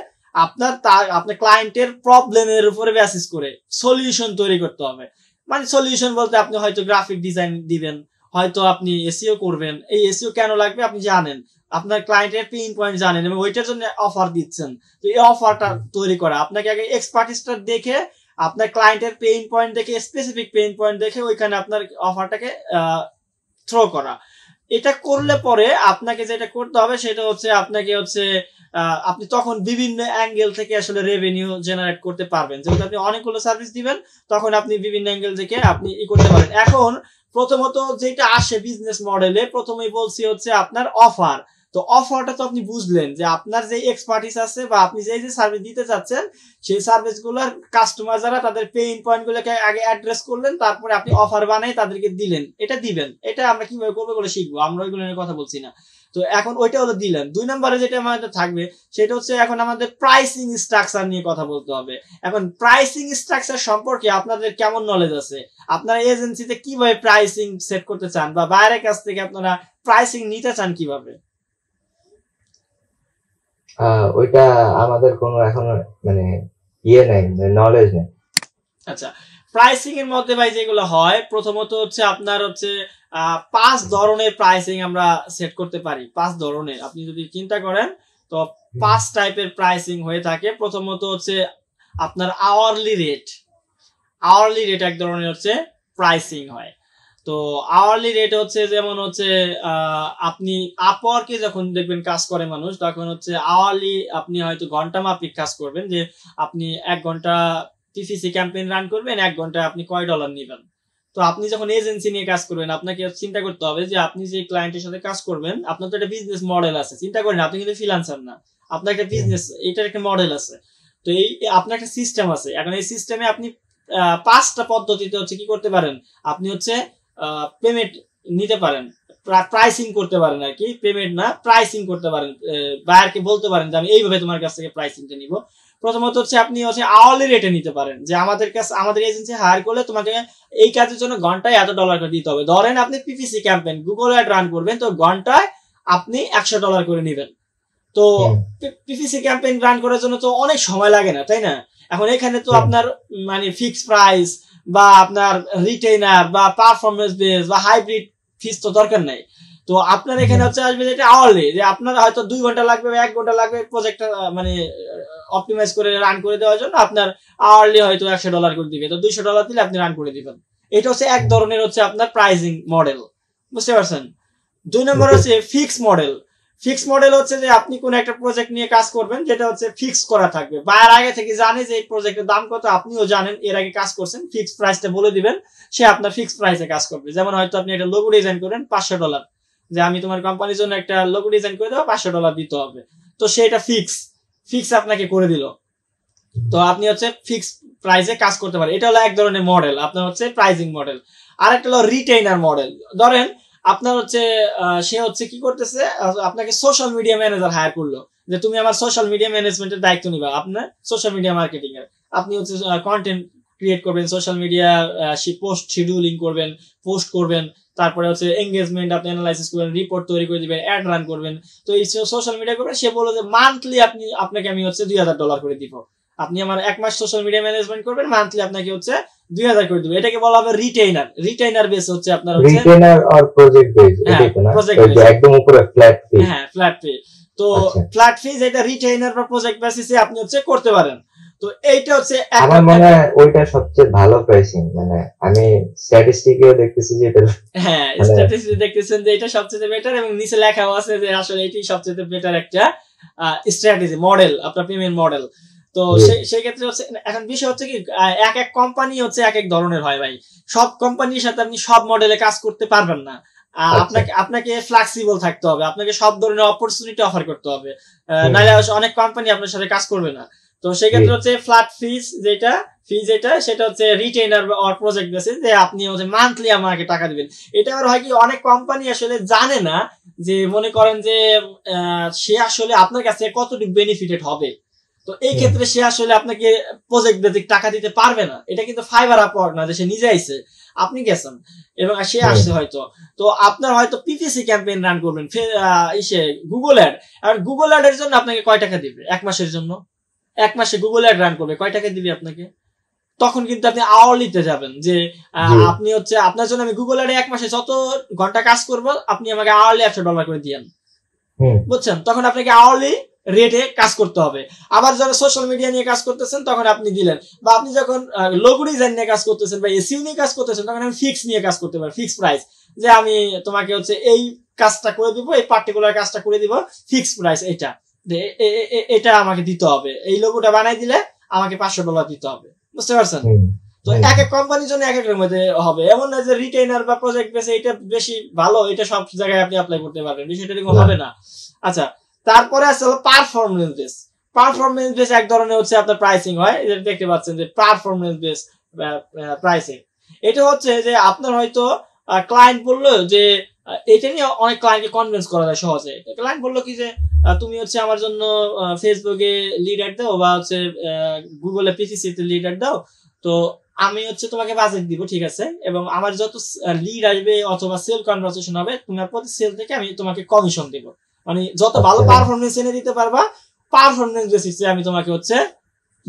আপনার তার আপনার ক্লায়েন্টের প্রবলেমের উপরে বেসিস করে সলিউশন তৈরি করতে হবে মানে সলিউশন বলতে আপনি হয়তো গ্রাফিক ডিজাইন দিবেন হয়তো আপনি এসিও e করবেন এই এসিও e কেন লাগবে আপনি জানেন আপনার ক্লায়েন্টের পেইন পয়েন্ট জানেন এবং ওইটার জন্য অফার দিচ্ছেন তো এই অফারটা তৈরি করা আপনাকে আগে এক্সপার্টিসটা দেখে আপনার ক্লায়েন্টের পেইন পয়েন্ট দেখে স্পেসিফিক পেইন পয়েন্ট দেখে ওইখানে আপনার অফারটাকে থ্রো করা এটা করলে পরে আপনাকে যেটা করতে হবে সেটা হচ্ছে আপনাকে হচ্ছে আপনি তখন বিভিন্ন অ্যাঙ্গেল থেকে আসলে রেভিনিউ জেনারেট করতে পারবেন যেহেতু আপনি অনেকগুলো সার্ভিস দিবেন তখন আপনি বিভিন্ন অ্যাঙ্গেল থেকে আপনি ই করতে পারেন এখন প্রথমত যেটা আসে বিজনেস মডেলে প্রথমেই বলছি হচ্ছে আপনার অফার তো অফারটা তো আপনি বুঝলেন যে আপনার যে এক্সপার্টিস আছে বা আপনি যে যে সার্ভিস দিতে চাচ্ছেন সেই সার্ভিসগুলোর কাস্টমার যারা তাদের পেইন পয়েন্টগুলোকে আগে অ্যাড্রেস করলেন তারপরে আপনি অফার বানাই তাদেরকে দিলেন এটা দিবেন এটা আমরা কিভাবে করবো বলে শিখবো আমরা ওইগুলো নিয়ে কথা বলছি না তো এখন ওইটা হলো দিলেন দুই নম্বরে যেটা আমাদের থাকবে সেটা হচ্ছে এখন আমাদের প্রাইসিং স্ট্রাকচার নিয়ে কথা বলতে হবে এখন প্রাইসিং স্ট্রাকচার সম্পর্কে আপনাদের কেমন নলেজ আছে আপনারা এজেন্সিতে কিভাবে প্রাইসিং সেট করতে চান বা বাইরের কাছ থেকে আপনারা প্রাইসিং নিতে চান কিভাবে ওইটা আমাদের কোনো এখন মানে ইয়ে নাই নলেজ মানে নেই আচ্ছা প্রাইসিং এর মধ্যে ভাই যেগুলো হয় প্রথমত হচ্ছে আপনার হচ্ছে পাঁচ ধরনের প্রাইসিং আমরা সেট করতে পারি পাঁচ ধরনের আপনি যদি চিন্তা করেন তো পাঁচ টাইপের প্রাইসিং হয়ে থাকে প্রথমত হচ্ছে আপনার আওয়ারলি রেট আওয়ারলি রেট এক ধরনের হচ্ছে প্রাইসিং হয় তো আওয়ারলি রেট হচ্ছে যেমন হচ্ছে আপনি আপওয়ার্কে যখন দেখবেন কাজ করে মানুষ তখন হচ্ছে আওয়ারলি আপনি হয়তো ঘন্টা মাফিক কাজ করবেন যে আপনি এক ঘন্টা টিসিসি ক্যাম্পেইন রান করবেন এক ঘন্টায় আপনি কয় ডলার নেবেন তো আপনি যখন এজেন্সি নিয়ে কাজ করবেন আপনাকে চিন্তা করতে হবে যে আপনি যে ক্লায়েন্টের সাথে কাজ করবেন আপনার তো একটা বিজনেস মডেল আছে চিন্তা করেন আপনি কিন্তু ফিলান্সার না আপনার একটা বিজনেস হ্যাঁ। এটার একটা মডেল আছে তো এই আপনার একটা সিস্টেম আছে এখন এই সিস্টেমে আপনি পাঁচটা পদ্ধতিতে হচ্ছে কি করতে পারেন আপনি হচ্ছে পেমেন্ট নিতে পারেন প্রাইসিং করতে পারেন আর কি পেমেন্ট না প্রাইসিং করতে পারেন বায়ারকে বলতে পারেন যে আমি এইভাবে তোমার কাছ থেকে প্রাইসিংটা নিব প্রথমত হচ্ছে আপনি হচ্ছে আওয়ালি রেটে নিতে পারেন যে আমাদের কাছে আমাদের এজেন্সি হায়ার করলে তোমাকে এই কাজের জন্য ঘন্টায় এত ডলার করে দিতে হবে ধরেন আপনি PPC campaign Google ad run করবেন তো ঘন্টায় আপনি একশো ডলার করে নেবেন তো পিপিসি ক্যাম্পেন রান করার জন্য তো অনেক সময় লাগে না তাই না এখন এখানে তো আপনার মানে ফিক্সড প্রাইস বা আপনার রিটেইনার বা পারফরমেন্স বেস বা হাইব্রিড ফিস তো দরকার নেই তো আপনার এখানে হচ্ছে আসবে যেটা আওয়ারলি যে আপনার হয়তো দুই ঘন্টা লাগবে বা এক ঘন্টা লাগবে প্রজেক্টটা মানে অপটিমাইজ করে রান করে দেওয়ার জন্য আপনার আওয়ারলি হয়তো একশো ডলার করে দিবে তো দুইশো ডলার দিলে আপনি রান করে দিবেন এটা হচ্ছে এক ধরনের হচ্ছে আপনার প্রাইজিং মডেল বুঝতে পারছেন দুই নম্বর হচ্ছে ফিক্স মডেল ফিক্স মডেল হচ্ছে যে আপনি কোন একটা প্রজেক্ট নিয়ে কাজ করবেন যেটা হচ্ছে ফিক্স করা থাকবে বায়ার আগে থেকে জানে যে এই প্রজেক্টের দাম কত আপনিও জানেন এর আগে কাজ করছেন ফিক্স প্রাইসটা বলে দিবেন সে আপনার ফিক্স প্রাইসে কাজ করবে যেমন হয়তো আপনি একটা লোগো ডিজাইন করেন পাঁচশো ডলার যে আমি তোমার কোম্পানির জন্য একটা লোগো ডিজাইন করে দেবো পাঁচশো ডলার দিতে হবে তো সেটা ফিক্স ফিক্স আপনাকে করে দিল তো আপনি হচ্ছে ফিক্স প্রাইসে কাজ করতে পারেন এটা হলো এক ধরনের মডেল আপনার হচ্ছে প্রাইজিং মডেল আরেকটা হলো রিটেইনার মডেল ধরেন আপনার হচ্ছে সে হচ্ছে কি করতেছে আপনাকে সোশ্যাল মিডিয়া ম্যানেজার হায়ার করলো যে তুমি আমার সোশ্যাল মিডিয়া ম্যানেজমেন্টের দায়িত্ব নিবা আপনার সোশ্যাল মিডিয়া মার্কেটিং এর আপনি হচ্ছে কন্টেন্ট ক্রিয়েট করবেন সোশ্যাল মিডিয়া পোস্ট শিডিউলিং করবেন পোস্ট করবেন তারপরে হচ্ছে এঙ্গেজমেন্ট আপনি অ্যানালাইসিস করবেন রিপোর্ট তৈরি করে দিবেন অ্যাড রান করবেন তো এই সোশ্যাল মিডিয়া করবেন সে বলো যে মান্থলি আপনি আপনাকে আমি হচ্ছে দুই ডলার করে দিব আপনি আমার এক মাস সোশ্যাল মিডিয়া ম্যানেজমেন্ট করবেন মান্থলি আপনাকে হচ্ছে দুই হাজার করে দিবে এটাকে বলা হবে রিটেইনার রিটেইনার বেস হচ্ছে আপনার হচ্ছে রিটেইনার প্রজেক্ট বেস একদম উপরে ফ্ল্যাট ফি হ্যাঁ ফ্ল্যাট ফি তো ফ্ল্যাট আচ্ছা। ফি যেটা রিটেইনার বা প্রজেক্ট বেসিসে আপনি হচ্ছে করতে পারেন তো এইটা হচ্ছে আমার মনে হয় ওইটা সবচেয়ে ভালো প্রাইসিং মানে আমি স্ট্যাটিস্টিকেও দেখতেছি যে এটা হ্যাঁ স্ট্যাটিস্টিক মানে- দেখতেছেন যে এটা সবচেয়ে বেটার এবং নিচে লেখাও আছে যে আসলে এটাই সবচেয়ে বেটার একটা স্ট্র্যাটেজি মডেল আপনার পেমেন্ট মডেল তো সেই সেই ক্ষেত্রে হচ্ছে এখন বিষয় হচ্ছে কি এক এক কোম্পানি হচ্ছে এক এক ধরনের হয় ভাই সব কোম্পানির সাথে আপনি সব মডেলে কাজ করতে পারবেন না আচ্ছা। আপনাকে আপনাকে ফ্লেক্সিবল থাকতে হবে আপনাকে সব ধরনের অপরচুনিটি অফার করতে হবে নাহলে অনেক কোম্পানি আপনার সাথে কাজ করবে না তো সেক্ষেত্রে হচ্ছে ফ্ল্যাট ফিজ যেটা ফি যেটা সেটা হচ্ছে রিটেইনার অর প্রজেক্ট বেসিস যে আপনি হচ্ছে মান্থলি আমাকে টাকা দিবেন এটা আবার হয় কি অনেক কোম্পানি আসলে জানে না যে মনে করেন যে সে আসলে আপনার কাছে কতটুকু বেনিফিটেড হবে তো এই ক্ষেত্রে সে আসলে আপনাকে প্রজেক্ট বেজেক্ট টাকা দিতে পারবে না এটা কিন্তু ফাইবার আপওয়ার্ক না সে নিজে আইছে আপনি গেছেন এবং সে আসছে হয়তো তো আপনার হয়তো পিপিসি ক্যাম্পেইন রান করবেন ইসে গুগল অ্যাড আর গুগল অ্যাড এর জন্য আপনাকে কয় টাকা দিবে এক মাসের জন্য এক মাসে গুগল অ্যাড রান করবে কয় টাকা দিবে আপনাকে তখন কিন্তু আপনি আওয়ারলিতে যাবেন যে আপনি হচ্ছে আপনার জন্য আমি গুগল অ্যাড এক মাসে যত ঘন্টা কাজ করব আপনি আমাকে আওয়ারলি একশো ডলার করে দিয়েন বুঝছেন তখন আপনাকে আওয়ারলি রেটে কাজ করতে হবে আবার যারা সোশ্যাল মিডিয়া নিয়ে কাজ করতেছেন তখন আপনি দিলেন বা আপনি যখন লঘু ডিজাইন নিয়ে কাজ করতেছেন বা এসিউ নিয়ে কাজ করতেছেন তখন আমি ফিক্স নিয়ে কাজ করতে পারি ফিক্স প্রাইস যে আমি তোমাকে হচ্ছে এই কাজটা করে দিব এই পার্টিকুলার কাজটা করে দিব ফিক্স প্রাইস এটা এটা আমাকে দিতে হবে এই লঘুটা বানাই দিলে আমাকে পাঁচশো ডলার দিতে হবে বুঝতে পারছেন তো এক এক কোম্পানির জন্য এক একের মধ্যে হবে এমন না যে রিটেইনার বা প্রজেক্ট বেসে এটা বেশি ভালো এটা সব জায়গায় আপনি অ্যাপ্লাই করতে পারবেন বিষয়টা এরকম হবে না আচ্ছা তারপরে আছে হলো পারফরমেন্স বেস পারফরমেন্স বেস এক ধরনের হচ্ছে আপনার প্রাইসিং হয় এটা দেখতে পাচ্ছেন যে পারফরমেন্স বেস প্রাইসিং এটা হচ্ছে যে আপনার হয়তো ক্লায়েন্ট বললো যে এটা নিয়ে অনেক ক্লায়েন্টকে কনভিন্স করা যায় সহজে ক্লায়েন্ট বললো কি যে তুমি হচ্ছে আমার জন্য ফেসবুকে লিড অ্যাড দাও বা হচ্ছে গুগলে পিসিসিতে লিড অ্যাড দাও তো আমি হচ্ছে তোমাকে বাজেট দিব ঠিক আছে এবং আমার যত লিড আসবে অথবা সেল কনভারসেশন হবে তোমার প্রতি সেল থেকে আমি তোমাকে কমিশন দিব মানে যত ভালো পারফরমেন্স আচ্ছা। এনে দিতে পারবা পারফরমেন্স বেসিসে আমি তোমাকে হচ্ছে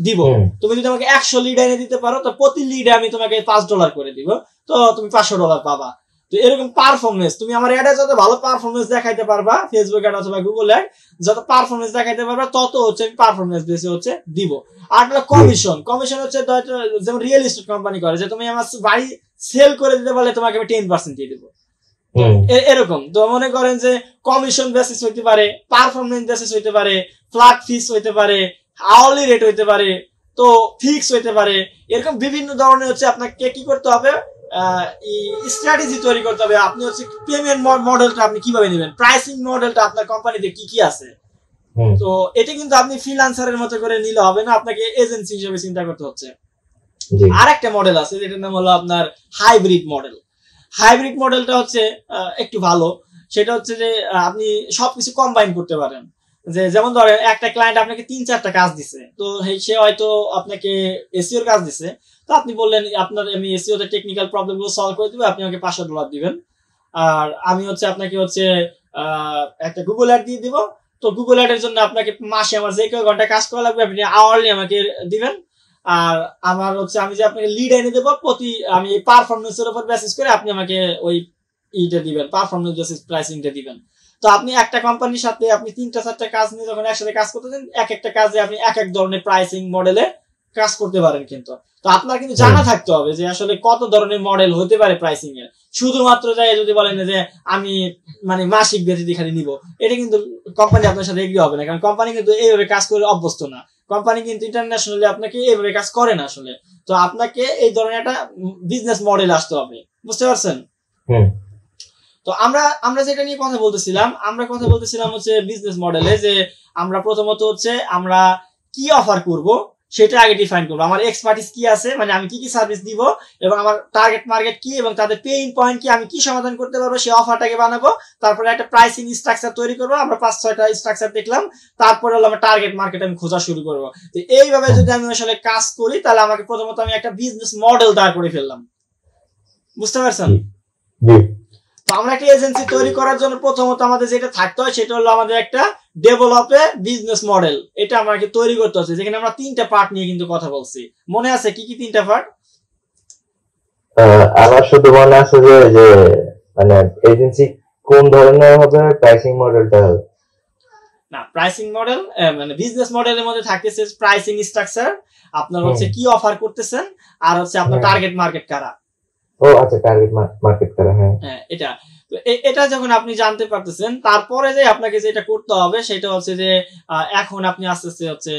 দিব তুমি যদি আমাকে একশো লিড এনে দিতে পারো তো প্রতি লিডে আমি তোমাকে পাঁচ ডলার করে দিব তো তুমি পাঁচশো ডলার পাবা তো এরকম পারফরমেন্স তুমি আমার অ্যাডে যত ভালো পারফরমেন্স দেখাইতে পারবা ফেসবুক অ্যাড অথবা গুগল অ্যাড যত পারফরমেন্স দেখাইতে পারবা তত হচ্ছে আমি পারফরমেন্স বেশি হচ্ছে দিব আর কমিশন কমিশন হচ্ছে যেমন রিয়েল এস্টেট কোম্পানি করে যে তুমি আমার বাড়ি সেল করে দিতে পারলে তোমাকে আমি টেন পার্সেন্ট দিয়ে দিবো এরকম তো মনে করেন যে কমিশন বেসিস হইতে পারে পারফরমেন্স বেসিস হইতে পারে ফ্ল্যাট ফিস হইতে পারে আওয়ারলি রেট হইতে পারে তো ফিক্স হইতে পারে এরকম বিভিন্ন ধরনের হচ্ছে আপনাকে কি করতে হবে স্ট্র্যাটেজি তৈরি করতে হবে আপনি হচ্ছে পেমেন্ট মডেলটা আপনি কিভাবে নেবেন প্রাইসিং মডেলটা আপনার কোম্পানিতে কি কি আছে তো এটা কিন্তু আপনি ফ্রিল্যান্সারের মতো করে নিলে হবে না আপনাকে এজেন্সি হিসেবে চিন্তা করতে হচ্ছে আর একটা মডেল আছে যেটার নাম হলো আপনার হাইব্রিড মডেল হাইব্রিড মডেলটা হচ্ছে একটু ভালো সেটা হচ্ছে যে আপনি সবকিছু কম্বাইন করতে পারেন যে যেমন ধরেন একটা ক্লায়েন্ট আপনাকে তিন চারটা কাজ দিছে তো সে হয়তো আপনাকে এসিওর কাজ দিছে তো আপনি বললেন আপনার আমি এসিওতে টেকনিক্যাল প্রবলেমগুলো সলভ করে দেবো আপনি আমাকে পাঁচশো ডলার দিবেন আর আমি হচ্ছে আপনাকে হচ্ছে একটা গুগল অ্যাড দিয়ে দিব তো গুগল অ্যাডের জন্য আপনাকে মাসে আমার যে কেউ ঘন্টা কাজ করা লাগবে আপনি আওয়ারলি আমাকে দিবেন আর আমার হচ্ছে আমি যে আপনাকে লিড এনে দেবো প্রতি আমি পারফরমেন্সের উপর বেসিস করে আপনি আমাকে ওই ইটা দিবেন পারফরমেন্স বেসিস প্রাইসিংটা দিবেন তো আপনি একটা কোম্পানির সাথে আপনি তিনটা চারটা কাজ নিয়ে যখন একসাথে কাজ করতে দেন এক একটা কাজে আপনি এক এক ধরনের প্রাইসিং মডেলে কাজ করতে পারেন কিন্তু তো আপনার কিন্তু জানা থাকতে হবে যে আসলে কত ধরনের মডেল হতে পারে প্রাইসিং এর শুধুমাত্র যাই যদি বলেন যে আমি মানে মাসিক বেতন খালি নিব এটা কিন্তু কোম্পানি আপনার সাথে এগিয়ে হবে না কারণ কোম্পানি কিন্তু এইভাবে কাজ করে অভ্যস্ত না কোম্পানি কিন্তু ইন্টারন্যাশনালি আপনাকে এইভাবে কাজ করে না আসলে তো আপনাকে এই ধরনের একটা বিজনেস মডেল আসতে হবে বুঝতে পারছেন তো আমরা আমরা যেটা নিয়ে কথা বলতেছিলাম আমরা কথা বলতেছিলাম হচ্ছে বিজনেস মডেলে যে আমরা প্রথমত হচ্ছে আমরা কি অফার করব সেটা আগে ডিফাইন করবো আমার এক্সপার্টিস কি আছে মানে আমি কি কি সার্ভিস দিব এবং আমার টার্গেট মার্কেট কি এবং তাদের পেইন পয়েন্ট কি আমি কি সমাধান করতে পারবো সেই অফারটাকে বানাবো তারপরে একটা প্রাইসিং স্ট্রাকচার তৈরি করবো আমরা পাঁচ ছয়টা স্ট্রাকচার দেখলাম তারপরে হলো আমার টার্গেট মার্কেট আমি খোঁজা শুরু করবো তো এইভাবে যদি আমি আসলে কাজ করি তাহলে আমাকে প্রথমত আমি একটা বিজনেস মডেল দাঁড় করে ফেললাম বুঝতে পারছেন আমরা একটা এজেন্সি তৈরি করার জন্য প্রথমত আমাদের যেটা থাকতে হয় সেটা হলো আমাদের একটা ডেভেলপ এ বিজনেস মডেল এটা আমাকে তৈরি করতে হচ্ছে যেখানে আমরা তিনটা পার্ট নিয়ে কিন্তু কথা বলছি মনে আছে কি কি তিনটা পার্ট আমার শুধু মনে আছে যে যে মানে এজেন্সি কোন ধরনের হবে প্রাইসিং মডেলটা না প্রাইসিং মডেল মানে বিজনেস মডেলের মধ্যে থাকতেছে প্রাইসিং স্ট্রাকচার আপনার হচ্ছে কি অফার করতেছেন আর হচ্ছে আপনার টার্গেট মার্কেট কারা ও আচ্ছা টার্গেট মার্কেট করা হ্যাঁ এটা এটা যখন আপনি জানতে পারতেছেন তারপরে যে আপনাকে যেটা করতে হবে সেটা হচ্ছে যে এখন আপনি আস্তে আস্তে হচ্ছে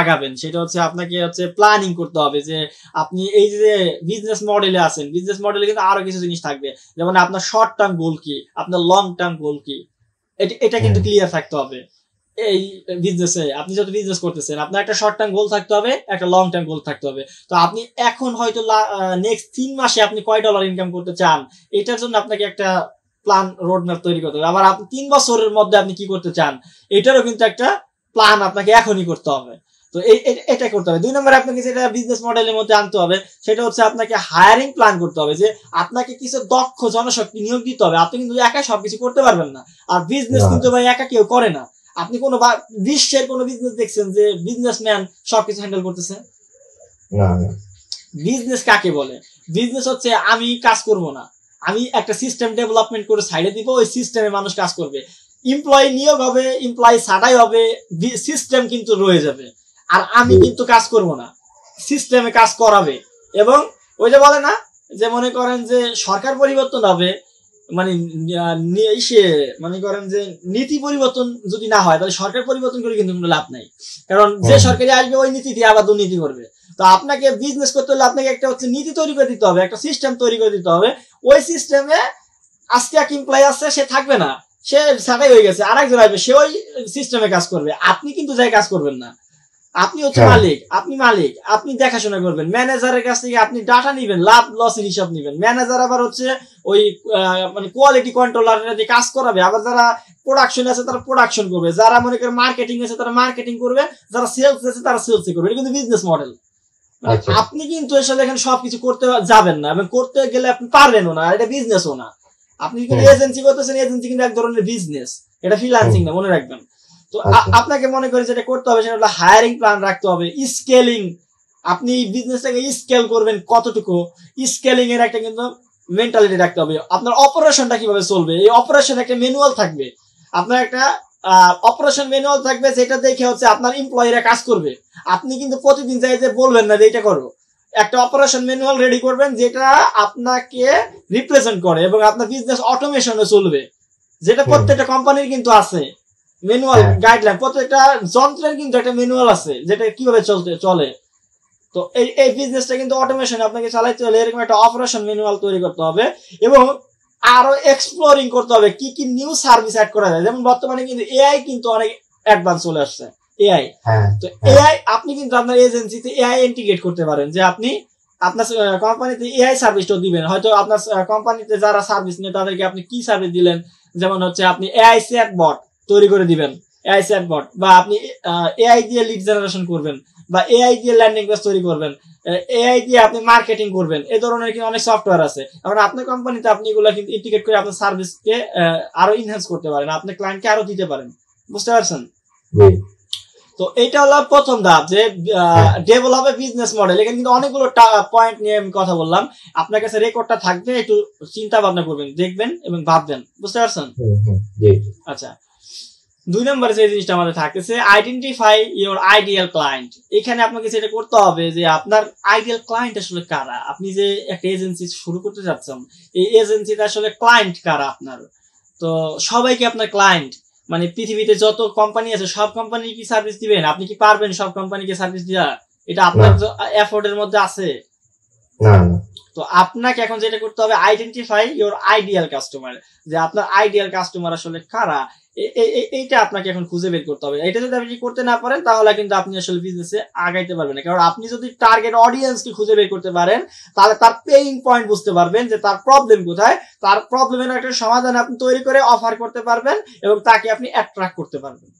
আগাবেন সেটা হচ্ছে আপনাকে হচ্ছে প্ল্যানিং করতে হবে যে আপনি এই যে বিজনেস মডেলে আছেন বিজনেস মডেলে কিন্তু আরো কিছু জিনিস থাকবে যেমন আপনার শর্ট টার্ম গোল কি আপনার লং টার্ম গোল কি এটা কিন্তু ক্লিয়ার থাকতে হবে এই বিজনেসে আপনি যত বিজনেস করতেছেন আপনার একটা শর্ট টার্ম গোল থাকতে হবে একটা লং টার্ম গোল থাকতে হবে তো আপনি এখন হয়তো নেক্সট তিন মাসে আপনি কয় ডলার ইনকাম করতে চান এটার জন্য আপনাকে একটা প্ল্যান রোডম্যাপ তৈরি করতে হবে আবার আপনি তিন বছরের মধ্যে আপনি কি করতে চান এটারও কিন্তু একটা প্ল্যান আপনাকে এখনই করতে হবে তো এটা করতে হবে দুই নম্বরে আপনাকে যেটা বিজনেস মডেলের মধ্যে আনতে হবে সেটা হচ্ছে আপনাকে হায়ারিং প্ল্যান করতে হবে যে আপনাকে কিছু দক্ষ জনশক্তি নিয়োগ দিতে হবে আপনি কিন্তু একা সবকিছু করতে পারবেন না আর বিজনেস কিন্তু ভাই একা কেউ করে না আপনি কোনো বিশ্বের কোনো বিজনেস দেখছেন যে বিজনেসম্যান সবকিছু হ্যান্ডেল করতেছে না বিজনেস কাকে বলে বিজনেস হচ্ছে আমি কাজ করব না আমি একটা সিস্টেম ডেভেলপমেন্ট করে সাইডে দিব ওই সিস্টেমে মানুষ কাজ করবে এমপ্লয় নিয়োগ হবে এমপ্লয় ছাটাই হবে সিস্টেম কিন্তু রয়ে যাবে আর আমি কিন্তু কাজ করব না সিস্টেমে কাজ করাবে এবং ওই যে বলে না যে মনে করেন যে সরকার পরিবর্তন হবে মানে সে মনে করেন যে নীতি পরিবর্তন যদি না হয় তাহলে সরকার পরিবর্তন করে কিন্তু কোনো লাভ নাই কারণ যে সরকারি আসবে ওই নীতি দিয়ে আবার দুর্নীতি করবে তো আপনাকে বিজনেস করতে হলে আপনাকে একটা হচ্ছে নীতি তৈরি করে দিতে হবে একটা সিস্টেম তৈরি করে দিতে হবে ওই সিস্টেমে আজকে এক এমপ্লয় আছে সে থাকবে না সে ছাটাই হয়ে গেছে আর একজন আসবে সে ওই সিস্টেমে কাজ করবে আপনি কিন্তু যাই কাজ করবেন না আপনি হচ্ছে হ্যাঁ। মালিক আপনি মালিক আপনি দেখাশোনা করবেন ম্যানেজারের কাছ থেকে আপনি ডাটা নিবেন লাভ লসের হিসাব নিবেন ম্যানেজার আবার হচ্ছে ওই মানে কোয়ালিটি কন্ট্রোলার যে কাজ করাবে আবার যারা প্রোডাকশন আছে তারা প্রোডাকশন করবে যারা মনে করেন মার্কেটিং আছে তারা মার্কেটিং করবে যারা সেলস আছে তারা সেলস করবে এটা কিন্তু বিজনেস মানে মডেল আচ্ছা। আপনি কিন্তু আসলে এখানে সবকিছু করতে যাবেন না এবং করতে গেলে আপনি পারবেনও না এটা বিজনেসও না আপনি কিন্তু এজেন্সি হ্যাঁ। করতেছেন এজেন্সি কিন্তু এক ধরনের বিজনেস এটা ফ্রিলান্সিং না মনে রাখবেন তো আচ্ছা। আপনাকে মনে করি যেটা করতে হবে সেটা হলো হায়ারিং প্ল্যান রাখতে হবে স্কেলিং আপনি বিজনেসটাকে স্কেল করবেন কতটুকু স্কেলিং এর একটা কিন্তু মেন্টালিটি রাখতে হবে আপনার অপারেশনটা কিভাবে চলবে এই অপারেশন একটা ম্যানুয়াল থাকবে আপনার একটা অপারেশন ম্যানুয়াল থাকবে সেটা দেখে হচ্ছে আপনার এমপ্লয়িরা কাজ করবে আপনি কিন্তু প্রতিদিন যাই যে বলবেন না যে এটা করো একটা অপারেশন ম্যানুয়াল রেডি করবেন যেটা আপনাকে রিপ্রেজেন্ট করে এবং আপনার বিজনেস অটোমেশনে চলবে যেটা প্রত্যেকটা কোম্পানির কিন্তু আছে ম্যানুয়াল গাইডলাইন প্রত্যেকটা যন্ত্রের কিন্তু একটা ম্যানুয়াল আছে যেটা কিভাবে চলতে চলে তো এই এই বিজনেসটা কিন্তু অটোমেশন আপনাকে চালাইতে হলে এরকম একটা অপারেশন ম্যানুয়াল তৈরি করতে হবে এবং আরো এক্সপ্লোরিং করতে হবে কি কি নিউ সার্ভিস অ্যাড করা যায় যেমন বর্তমানে কিন্তু এআই কিন্তু অনেক অ্যাডভান্স চলে আসছে এআই হ্যাঁ, তো এআই হ্যাঁ। আপনি কিন্তু আপনার এজেন্সিতে এআই ইন্টিগ্রেট করতে পারেন যে আপনি আপনার কোম্পানিতে এআই সার্ভিসটা দিবেন হয়তো আপনার কোম্পানিতে যারা সার্ভিস নেই তাদেরকে আপনি কি সার্ভিস দিলেন যেমন হচ্ছে আপনি এআই চ্যাট বট তৈরি করে দিবেন এআই চ্যাটবট বা আপনি এআই দিয়ে লিড জেনারেশন করবেন বা এআই দিয়ে ল্যান্ডিং পেজ তৈরি করবেন এআই দিয়ে আপনি মার্কেটিং করবেন এ ধরনের কিন্তু অনেক সফটওয়্যার আছে এখন আপনার কোম্পানিতে আপনি এগুলো কিন্তু ইন্টিগ্রেট করে আপনার সার্ভিসকে আরো ইনহ্যান্স করতে পারেন আপনি ক্লায়েন্টকে আরো দিতে পারেন বুঝতে পারছেন তো এটা হলো প্রথম ধাপ যে ডেভেলপ এ বিজনেস মডেল এখানে কিন্তু অনেকগুলো পয়েন্ট নিয়ে আমি কথা বললাম আপনার কাছে রেকর্ডটা থাকবে একটু চিন্তা ভাবনা করবেন দেখবেন এবং ভাববেন বুঝতে পারছেন আচ্ছা দুই নম্বরে যে জিনিসটা আমাদের থাকতেছে আইডেন্টিফাই ইওর আইডিয়াল ক্লায়েন্ট এখানে আপনাকে সেটা করতে হবে যে আপনার আইডিয়াল ক্লায়েন্ট আসলে কারা আপনি যে একটা এজেন্সি শুরু করতে যাচ্ছেন এই এজেন্সিতে আসলে ক্লায়েন্ট কারা আপনার তো সবাই কি আপনার ক্লায়েন্ট মানে পৃথিবীতে যত কোম্পানি আছে সব কোম্পানি কি সার্ভিস দিবেন আপনি কি পারবেন সব কোম্পানিকে সার্ভিস দেওয়া এটা আপনার এফোর্ডের মধ্যে আছে না তো আপনাকে এখন যেটা করতে হবে আইডেন্টিফাই ইওর আইডিয়াল কাস্টমার যে আপনার আইডিয়াল কাস্টমার আসলে কারা এইটা আপনাকে এখন খুঁজে বের করতে হবে এটা যদি আপনি করতে না পারেন তাহলে কিন্তু আপনি আসলে বিজনেসে আগাইতে পারবেন না কারণ আপনি যদি টার্গেট অডিয়েন্স কি খুঁজে বের করতে পারেন তাহলে তার পেইন পয়েন্ট বুঝতে পারবেন যে তার প্রবলেম কোথায় তার প্রবলেমের একটা সমাধান আপনি তৈরি করে অফার করতে পারবেন এবং তাকে আপনি অ্যাট্রাক্ট করতে পারবেন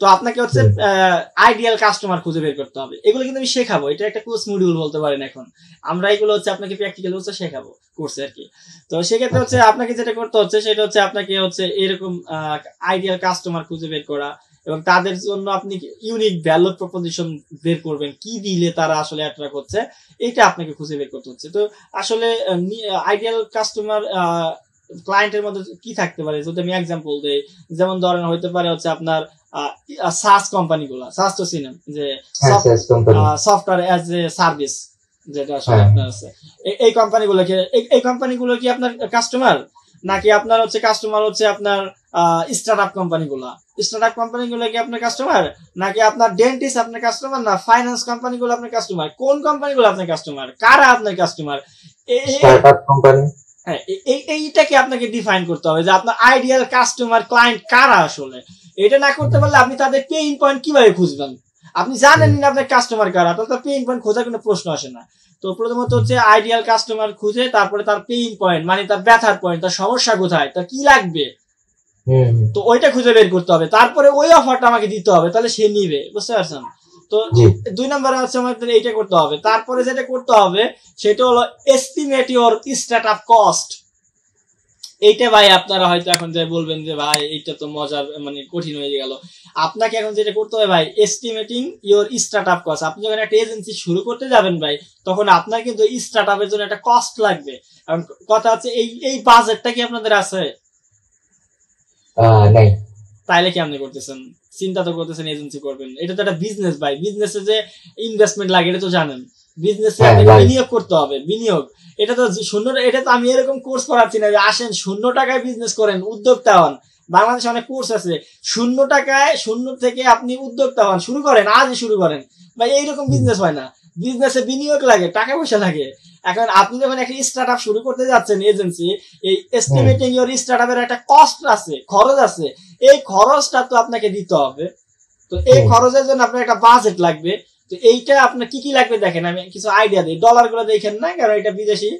তো আপনাকে হচ্ছে আইডিয়াল কাস্টমার খুঁজে বের করতে হবে এগুলো কিন্তু আমি শেখাবো এটা একটা কোর্স মডিউল বলতে পারেন এখন আমরা এগুলো হচ্ছে আপনাকে প্র্যাকটিক্যাল হচ্ছে শেখাবো কোর্সে আর কি তো সেক্ষেত্রে হচ্ছে আচ্ছা। আপনাকে যেটা করতে হচ্ছে সেটা হচ্ছে আপনাকে হচ্ছে এরকম আইডিয়াল কাস্টমার খুঁজে বের করা এবং তাদের জন্য আপনি ইউনিক ভ্যালু প্রপোজিশন বের করবেন কি দিলে তারা আসলে অ্যাট্রাক্ট হচ্ছে এটা আপনাকে খুঁজে বের করতে হচ্ছে তো আসলে আইডিয়াল কাস্টমার ক্লায়েন্টের মধ্যে কি থাকতে পারে যদি আমি এক্সাম্পল দেই যেমন ধরেন হইতে পারে হচ্ছে আপনার সাস কোম্পানি গুলা সাস তো সিনেম যে সফটওয়্যার অ্যাজ এ সার্ভিস যেটা আসলে হ্যাঁ। আপনার আছে এই কোম্পানিগুলো কি এই কোম্পানি গুলো কি আপনার কাস্টমার নাকি আপনার হচ্ছে কাস্টমার হচ্ছে আপনার স্টার্ট আপ কোম্পানি গুলা স্টার্ট আপ কোম্পানি গুলো কি আপনার কাস্টমার নাকি আপনার ডেন্টিস্ট আপনার কাস্টমার না ফাইন্যান্স গুলো আপনার কাস্টমার কোন কোম্পানি গুলো আপনার কাস্টমার কারা আপনার কাস্টমার স্টার্ট আপ কোম্পানি হ্যাঁ, এইটাকে আপনাকে ডিফাইন করতে হবে যে আপনার আইডিয়াল কাস্টমার ক্লায়েন্ট কারা আসলে এটা না করতে পারলে আপনি তাদের পেইন পয়েন্ট কিভাবে খুঁজবেন আপনি জানেন না আপনার কাস্টমার কারা তাহলে তার পেইন পয়েন্ট খোঁজার কোনো প্রশ্ন আসে না তো প্রথমত হচ্ছে আইডিয়াল কাস্টমার খুঁজে তারপরে তার পেইন পয়েন্ট মানে তার ব্যথার পয়েন্ট তার সমস্যা কোথায় তার কি লাগবে তো ওইটা খুঁজে বের করতে হবে তারপরে ওই অফারটা আমাকে দিতে হবে তাহলে সে নিবে বুঝতে পারছেন তো দুই নম্বরে হচ্ছে আমাদের এইটা করতে হবে তারপরে যেটা করতে হবে সেটা হলো estimate your start up cost এইটা ভাই আপনারা হয়তো এখন যে বলবেন যে ভাই এইটা তো মজার মানে কঠিন হয়ে গেল আপনাকে এখন যেটা করতে হবে ভাই estimating your start up cost আপনি যখন একটা এজেন্সি শুরু করতে যাবেন ভাই তখন আপনার কিন্তু স্টার্ট আপের জন্য একটা কস্ট লাগবে কারণ কথা হচ্ছে এই এই বাজেটটা কি আপনাদের আছে তাইলে কি আপনি করতেছেন চিন্তা তো করতেছেন এজেন্সি করবেন এটা তো একটা বিজনেস ভাই বিজনেসে যে ইনভেস্টমেন্ট লাগে এটা তো জানেন বিজনেসে হ্যাঁ, বিনিয়োগ করতে হবে বিনিয়োগ এটা তো শূন্য এটা তো আমি এরকম কোর্স করাচ্ছি না যে আসেন শূন্য টাকায় বিজনেস করেন উদ্যোক্তা হন বাংলাদেশে অনেক কোর্স আছে শূন্য টাকায় শূন্য থেকে আপনি উদ্যোক্তা হন শুরু করেন আজই শুরু করেন ভাই এইরকম বিজনেস হয় না বিজনেসে বিনিয়োগ লাগে টাকা পয়সা লাগে এখন আপনি যখন একটা স্টার্ট আপ শুরু করতে যাচ্ছেন এজেন্সি এই এস্টিমেটিং ইউর স্টার্ট আপের একটা কস্ট আছে খরচ আছে এই খরচটা তো আপনাকে দিতে হবে তো এই খরচের জন্য আপনার একটা বাজেট লাগবে তো এইটা আপনার কি কি লাগবে দেখেন আমি কিছু আইডিয়া দিই ডলার গুলো দেখেন না কারণ এটা বিদেশি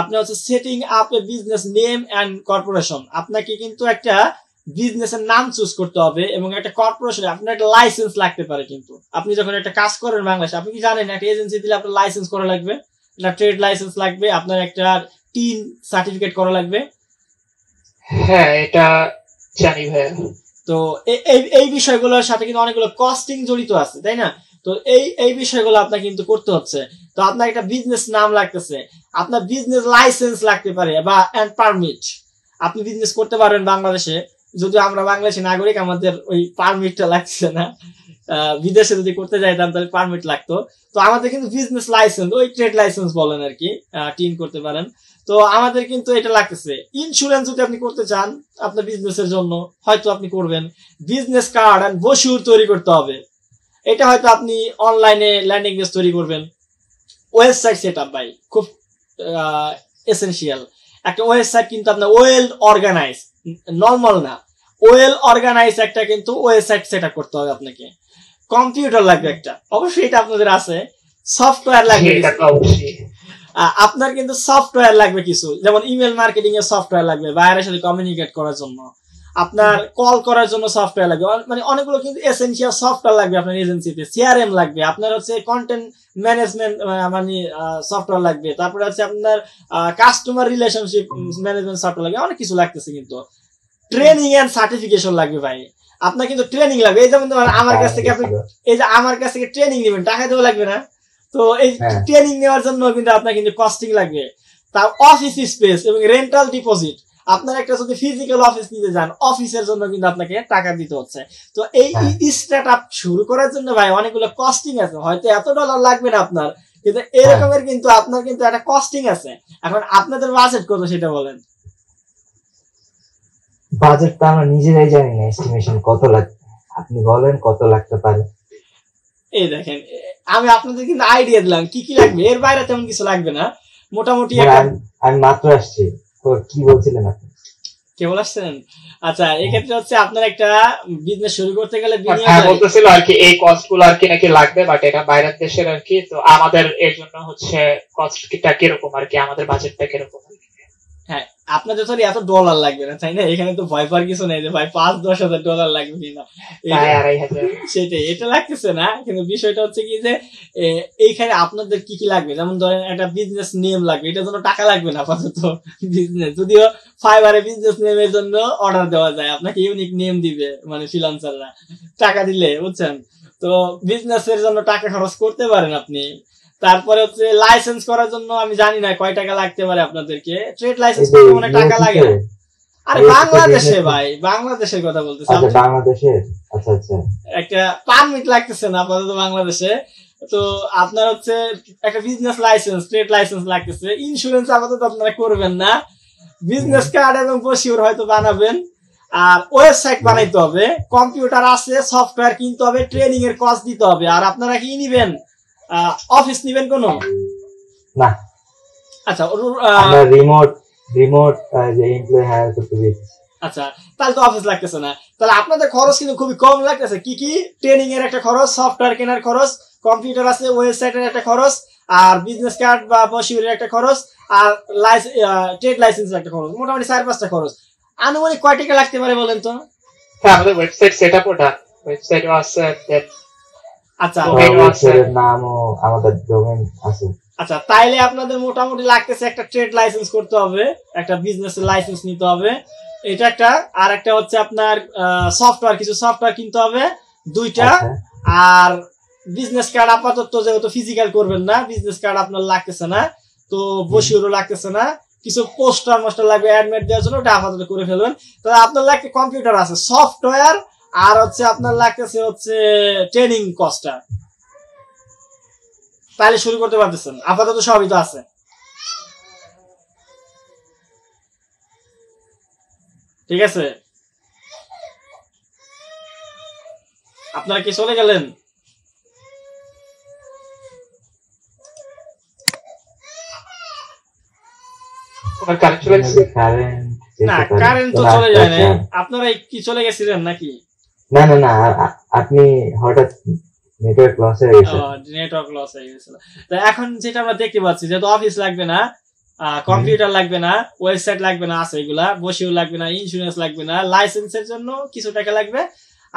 আপনি হচ্ছে setting up a business name and corporation আপনাকে কিন্তু একটা বিজনেসের নাম চুজ করতে হবে এবং একটা কর্পোরেশনে আপনার একটা লাইসেন্স লাগতে পারে কিন্তু আপনি যখন একটা কাজ করেন বাংলাদেশে আপনি কি জানেন একটা এজেন্সি দিলে আপনার লাইসেন্স করা লাগবে একটা ট্রেড লাইসেন্স লাগবে আপনার একটা টিন সার্টিফিকেট করা লাগবে হ্যাঁ এটা জানি ভাই তো এই বিষয়গুলোর সাথে কিন্তু অনেকগুলো কস্টিং জড়িত আছে তাই না তো এই এই বিষয়গুলো আপনাকে কিন্তু করতে হচ্ছে তো আপনার একটা বিজনেস নাম লাগতেছে আপনার বিজনেস লাইসেন্স লাগতে পারে বা এন্ড পারমিট আপনি বিজনেস করতে পারবেন বাংলাদেশে যদি আমরা বাংলাদেশি নাগরিক আমাদের ওই পারমিটটা লাগছে না বিদেশে যদি করতে যাইতাম তাহলে পারমিট লাগতো তো আমাদের কিন্তু বিজনেস লাইসেন্স ওই ট্রেড লাইসেন্স বলেন আর কি টিন করতে পারেন তো আমাদের কিন্তু এটা লাগতেছে ইন্স্যুরেন্স যদি আপনি করতে চান আপনার বিজনেসের জন্য হয়তো আপনি করবেন বিজনেস কার্ড অ্যান্ড বসুর তৈরি করতে হবে এটা হয়তো আপনি অনলাইনে ল্যান্ডিং পেজ তৈরি করবেন ওয়েবসাইট সেট আপ ভাই খুব এসেন্সিয়াল একটা ওয়েবসাইট কিন্তু আপনার ওয়েল অর্গানাইজড নর্মাল না ওয়েল অর্গানাইজ একটা কিন্তু ওয়েবসাইট সেট করতে হবে আপনাকে কম্পিউটার লাগবে একটা অবশ্যই এটা আপনাদের আছে সফটওয়্যার লাগবে আপনার কিন্তু সফটওয়্যার লাগবে কিছু যেমন ইমেল মার্কেটিং এর সফটওয়্যার লাগবে বাইরের সাথে কমিউনিকেট করার জন্য আপনার কল করার জন্য সফটওয়্যার লাগবে মানে অনেকগুলো কিন্তু এসেন্সিয়াল সফটওয়্যার লাগবে আপনার এজেন্সিতে সিআরএম লাগবে আপনার হচ্ছে কন্টেন্ট ম্যানেজমেন্ট মানে সফটওয়্যার লাগবে তারপরে হচ্ছে আপনার কাস্টমার রিলেশনশিপ ম্যানেজমেন্ট সফটওয়্যার লাগবে অনেক কিছু লাগতেছে কিন্তু ট্রেনিং এন্ড সার্টিফিকেশন লাগবে ভাই আপনার কিন্তু ট্রেনিং লাগবে এই যেমন আমার কাছ হ্যাঁ, থেকে আপনি এই যে আমার কাছ থেকে ট্রেনিং নেবেন টাকা দেওয়া লাগবে না তো এই ট্রেনিং হ্যাঁ। নেওয়ার জন্য কিন্তু আপনার কিন্তু কস্টিং লাগবে তা অফিস স্পেস এবং রেন্টাল ডিপোজিট আপনার একটা যদি ফিজিক্যাল অফিস নিতে যান অফিসের জন্য কিন্তু আপনাকে টাকা দিতে হচ্ছে তো এই স্টার্ট হ্যাঁ। আপ শুরু করার জন্য ভাই অনেকগুলো কস্টিং আছে হয়তো এত ডলার লাগবে না আপনার কিন্তু হ্যাঁ। এরকমের কিন্তু আপনার কিন্তু একটা কস্টিং আছে এখন আপনাদের বাজেট কত সেটা বলেন বাজেট তো আমরা নিজেরাই জানি না এস্টিমেশন কত লাগবে আপনি বলেন কত লাগতে পারে এই দেখেন আমি আপনাদের কিন্তু আইডিয়া দিলাম কি কি লাগবে এর বাইরে তেমন কিছু লাগবে না মোটামুটি হ্যাঁ, আমি মাত্র আসছি তো কি বলছিলেন আপনি কেবল আসছেন আচ্ছা এক্ষেত্রে হচ্ছে আপনার একটা বিজনেস শুরু করতে গেলে হ্যাঁ, হ্যাঁ বলতেছিল আর কি এই কস্ট গুলো আর কি নাকি লাগবে বাট এটা বাইরের দেশের আর কি তো আমাদের এর জন্য হচ্ছে কস্টটা কিরকম আর কি আমাদের বাজেটটা কিরকম আপনার তো এত ডলার লাগবে না তাই না এখানে তো ভয় পাওয়ার কিছু নেই যে ভাই পাঁচ দশ হাজার ডলার লাগবে কিনা সেটাই এটা লাগতেছে না কিন্তু বিষয়টা হচ্ছে কি যে এইখানে আপনাদের কি কি লাগবে যেমন ধরেন একটা বিজনেস নেম লাগবে এটার জন্য টাকা লাগবে না আপাতত বিজনেস যদিও ফাইবারে বিজনেস নেমের জন্য অর্ডার দেওয়া যায় আপনাকে ইউনিক নেম দিবে মানে ফ্রিলান্সাররা টাকা দিলে বুঝছেন তো বিজনেসের জন্য টাকা খরচ করতে পারেন আপনি তারপরে হচ্ছে লাইসেন্স করার জন্য আমি জানি না কয় টাকা লাগতে পারে আপনাদেরকে ট্রেড লাইসেন্স করতে মানে টাকা লাগে না আরে বাংলাদেশে ভাই বাংলাদেশের কথা বলতেছি আচ্ছা বাংলাদেশে আচ্ছা আচ্ছা একটা পারমিট লাগতেছে না আপাতত বাংলাদেশে তো আপনার হচ্ছে একটা বিজনেস লাইসেন্স ট্রেড লাইসেন্স লাগতেছে ইন্স্যুরেন্স আপাতত আপনারা করবেন না বিজনেস কার্ড এবং বসিওর হয়তো বানাবেন আর ওয়েবসাইট বানাইতে হবে কম্পিউটার আছে সফটওয়্যার কিনতে হবে ট্রেনিং এর কস্ট দিতে হবে আর আপনারা কি নিবেন অফিস নেবেন কোনো না আচ্ছা রিমোট রিমোট যে এমপ্লয় হায়ার করতে পেরেছি আচ্ছা তাহলে তো অফিস লাগতেছে না তাহলে আপনাদের খরচ কিন্তু খুবই কম লাগতেছে কি কি ট্রেনিং এর একটা খরচ সফটওয়্যার কেনার খরচ কম্পিউটার আছে ওয়েবসাইটের একটা খরচ আর বিজনেস কার্ড বা পশিউরের একটা খরচ আর লাইসেন্স ট্রেড লাইসেন্সের একটা খরচ মোটামুটি চার পাঁচটা খরচ আনুমানিক কয় টাকা লাগতে পারে বলেন তো হ্যাঁ আমাদের ওয়েবসাইট সেট আপ ওটা ওয়েবসাইট আছে আচ্ছা ওয়েবসাইটের নাম আমাদের ডোমেইন আছে আচ্ছা তাইলে আপনাদের মোটামুটি লাগতেছে একটা ট্রেড লাইসেন্স করতে হবে একটা বিজনেস লাইসেন্স নিতে হবে এটা একটা আর একটা হচ্ছে আপনার সফটওয়্যার কিছু সফটওয়্যার কিনতে হবে দুইটা আচ্ছা। আর বিজনেস কার্ড আপাতত যেহেতু ফিজিক্যাল করবেন না বিজনেস কার্ড আপনার লাগতেছে না তো বসিওরও লাগতেছে না কিছু পোস্টার মোস্টার লাগবে অ্যাডমিট দেওয়ার জন্য ওটা আপাতত করে ফেলবেন তাহলে আপনার লাগবে কম্পিউটার আছে সফটওয়্যার আর হচ্ছে আপনার লাগতেছে হচ্ছে ট্রেনিং কস্টটা তাহলে শুরু করতে পারতেছেন আপাতত সবই তো আছে ঠিক আছে আপনারা কি চলে গেলেন না কারেন্ট তো চলে যায় না আপনারা কি চলে গেছিলেন নাকি না না না আপনি হঠাৎ নেটওয়ার্ক লস হয়ে গেছে নেটওয়ার্ক লস হয়ে গেছিল তো এখন যেটা আমরা দেখতে পাচ্ছি যেহেতু অফিস লাগবে না কম্পিউটার লাগবে না ওয়েবসাইট লাগবে না আছে এগুলা বসিও লাগবে না ইন্স্যুরেন্স লাগবে না লাইসেন্সের জন্য কিছু টাকা লাগবে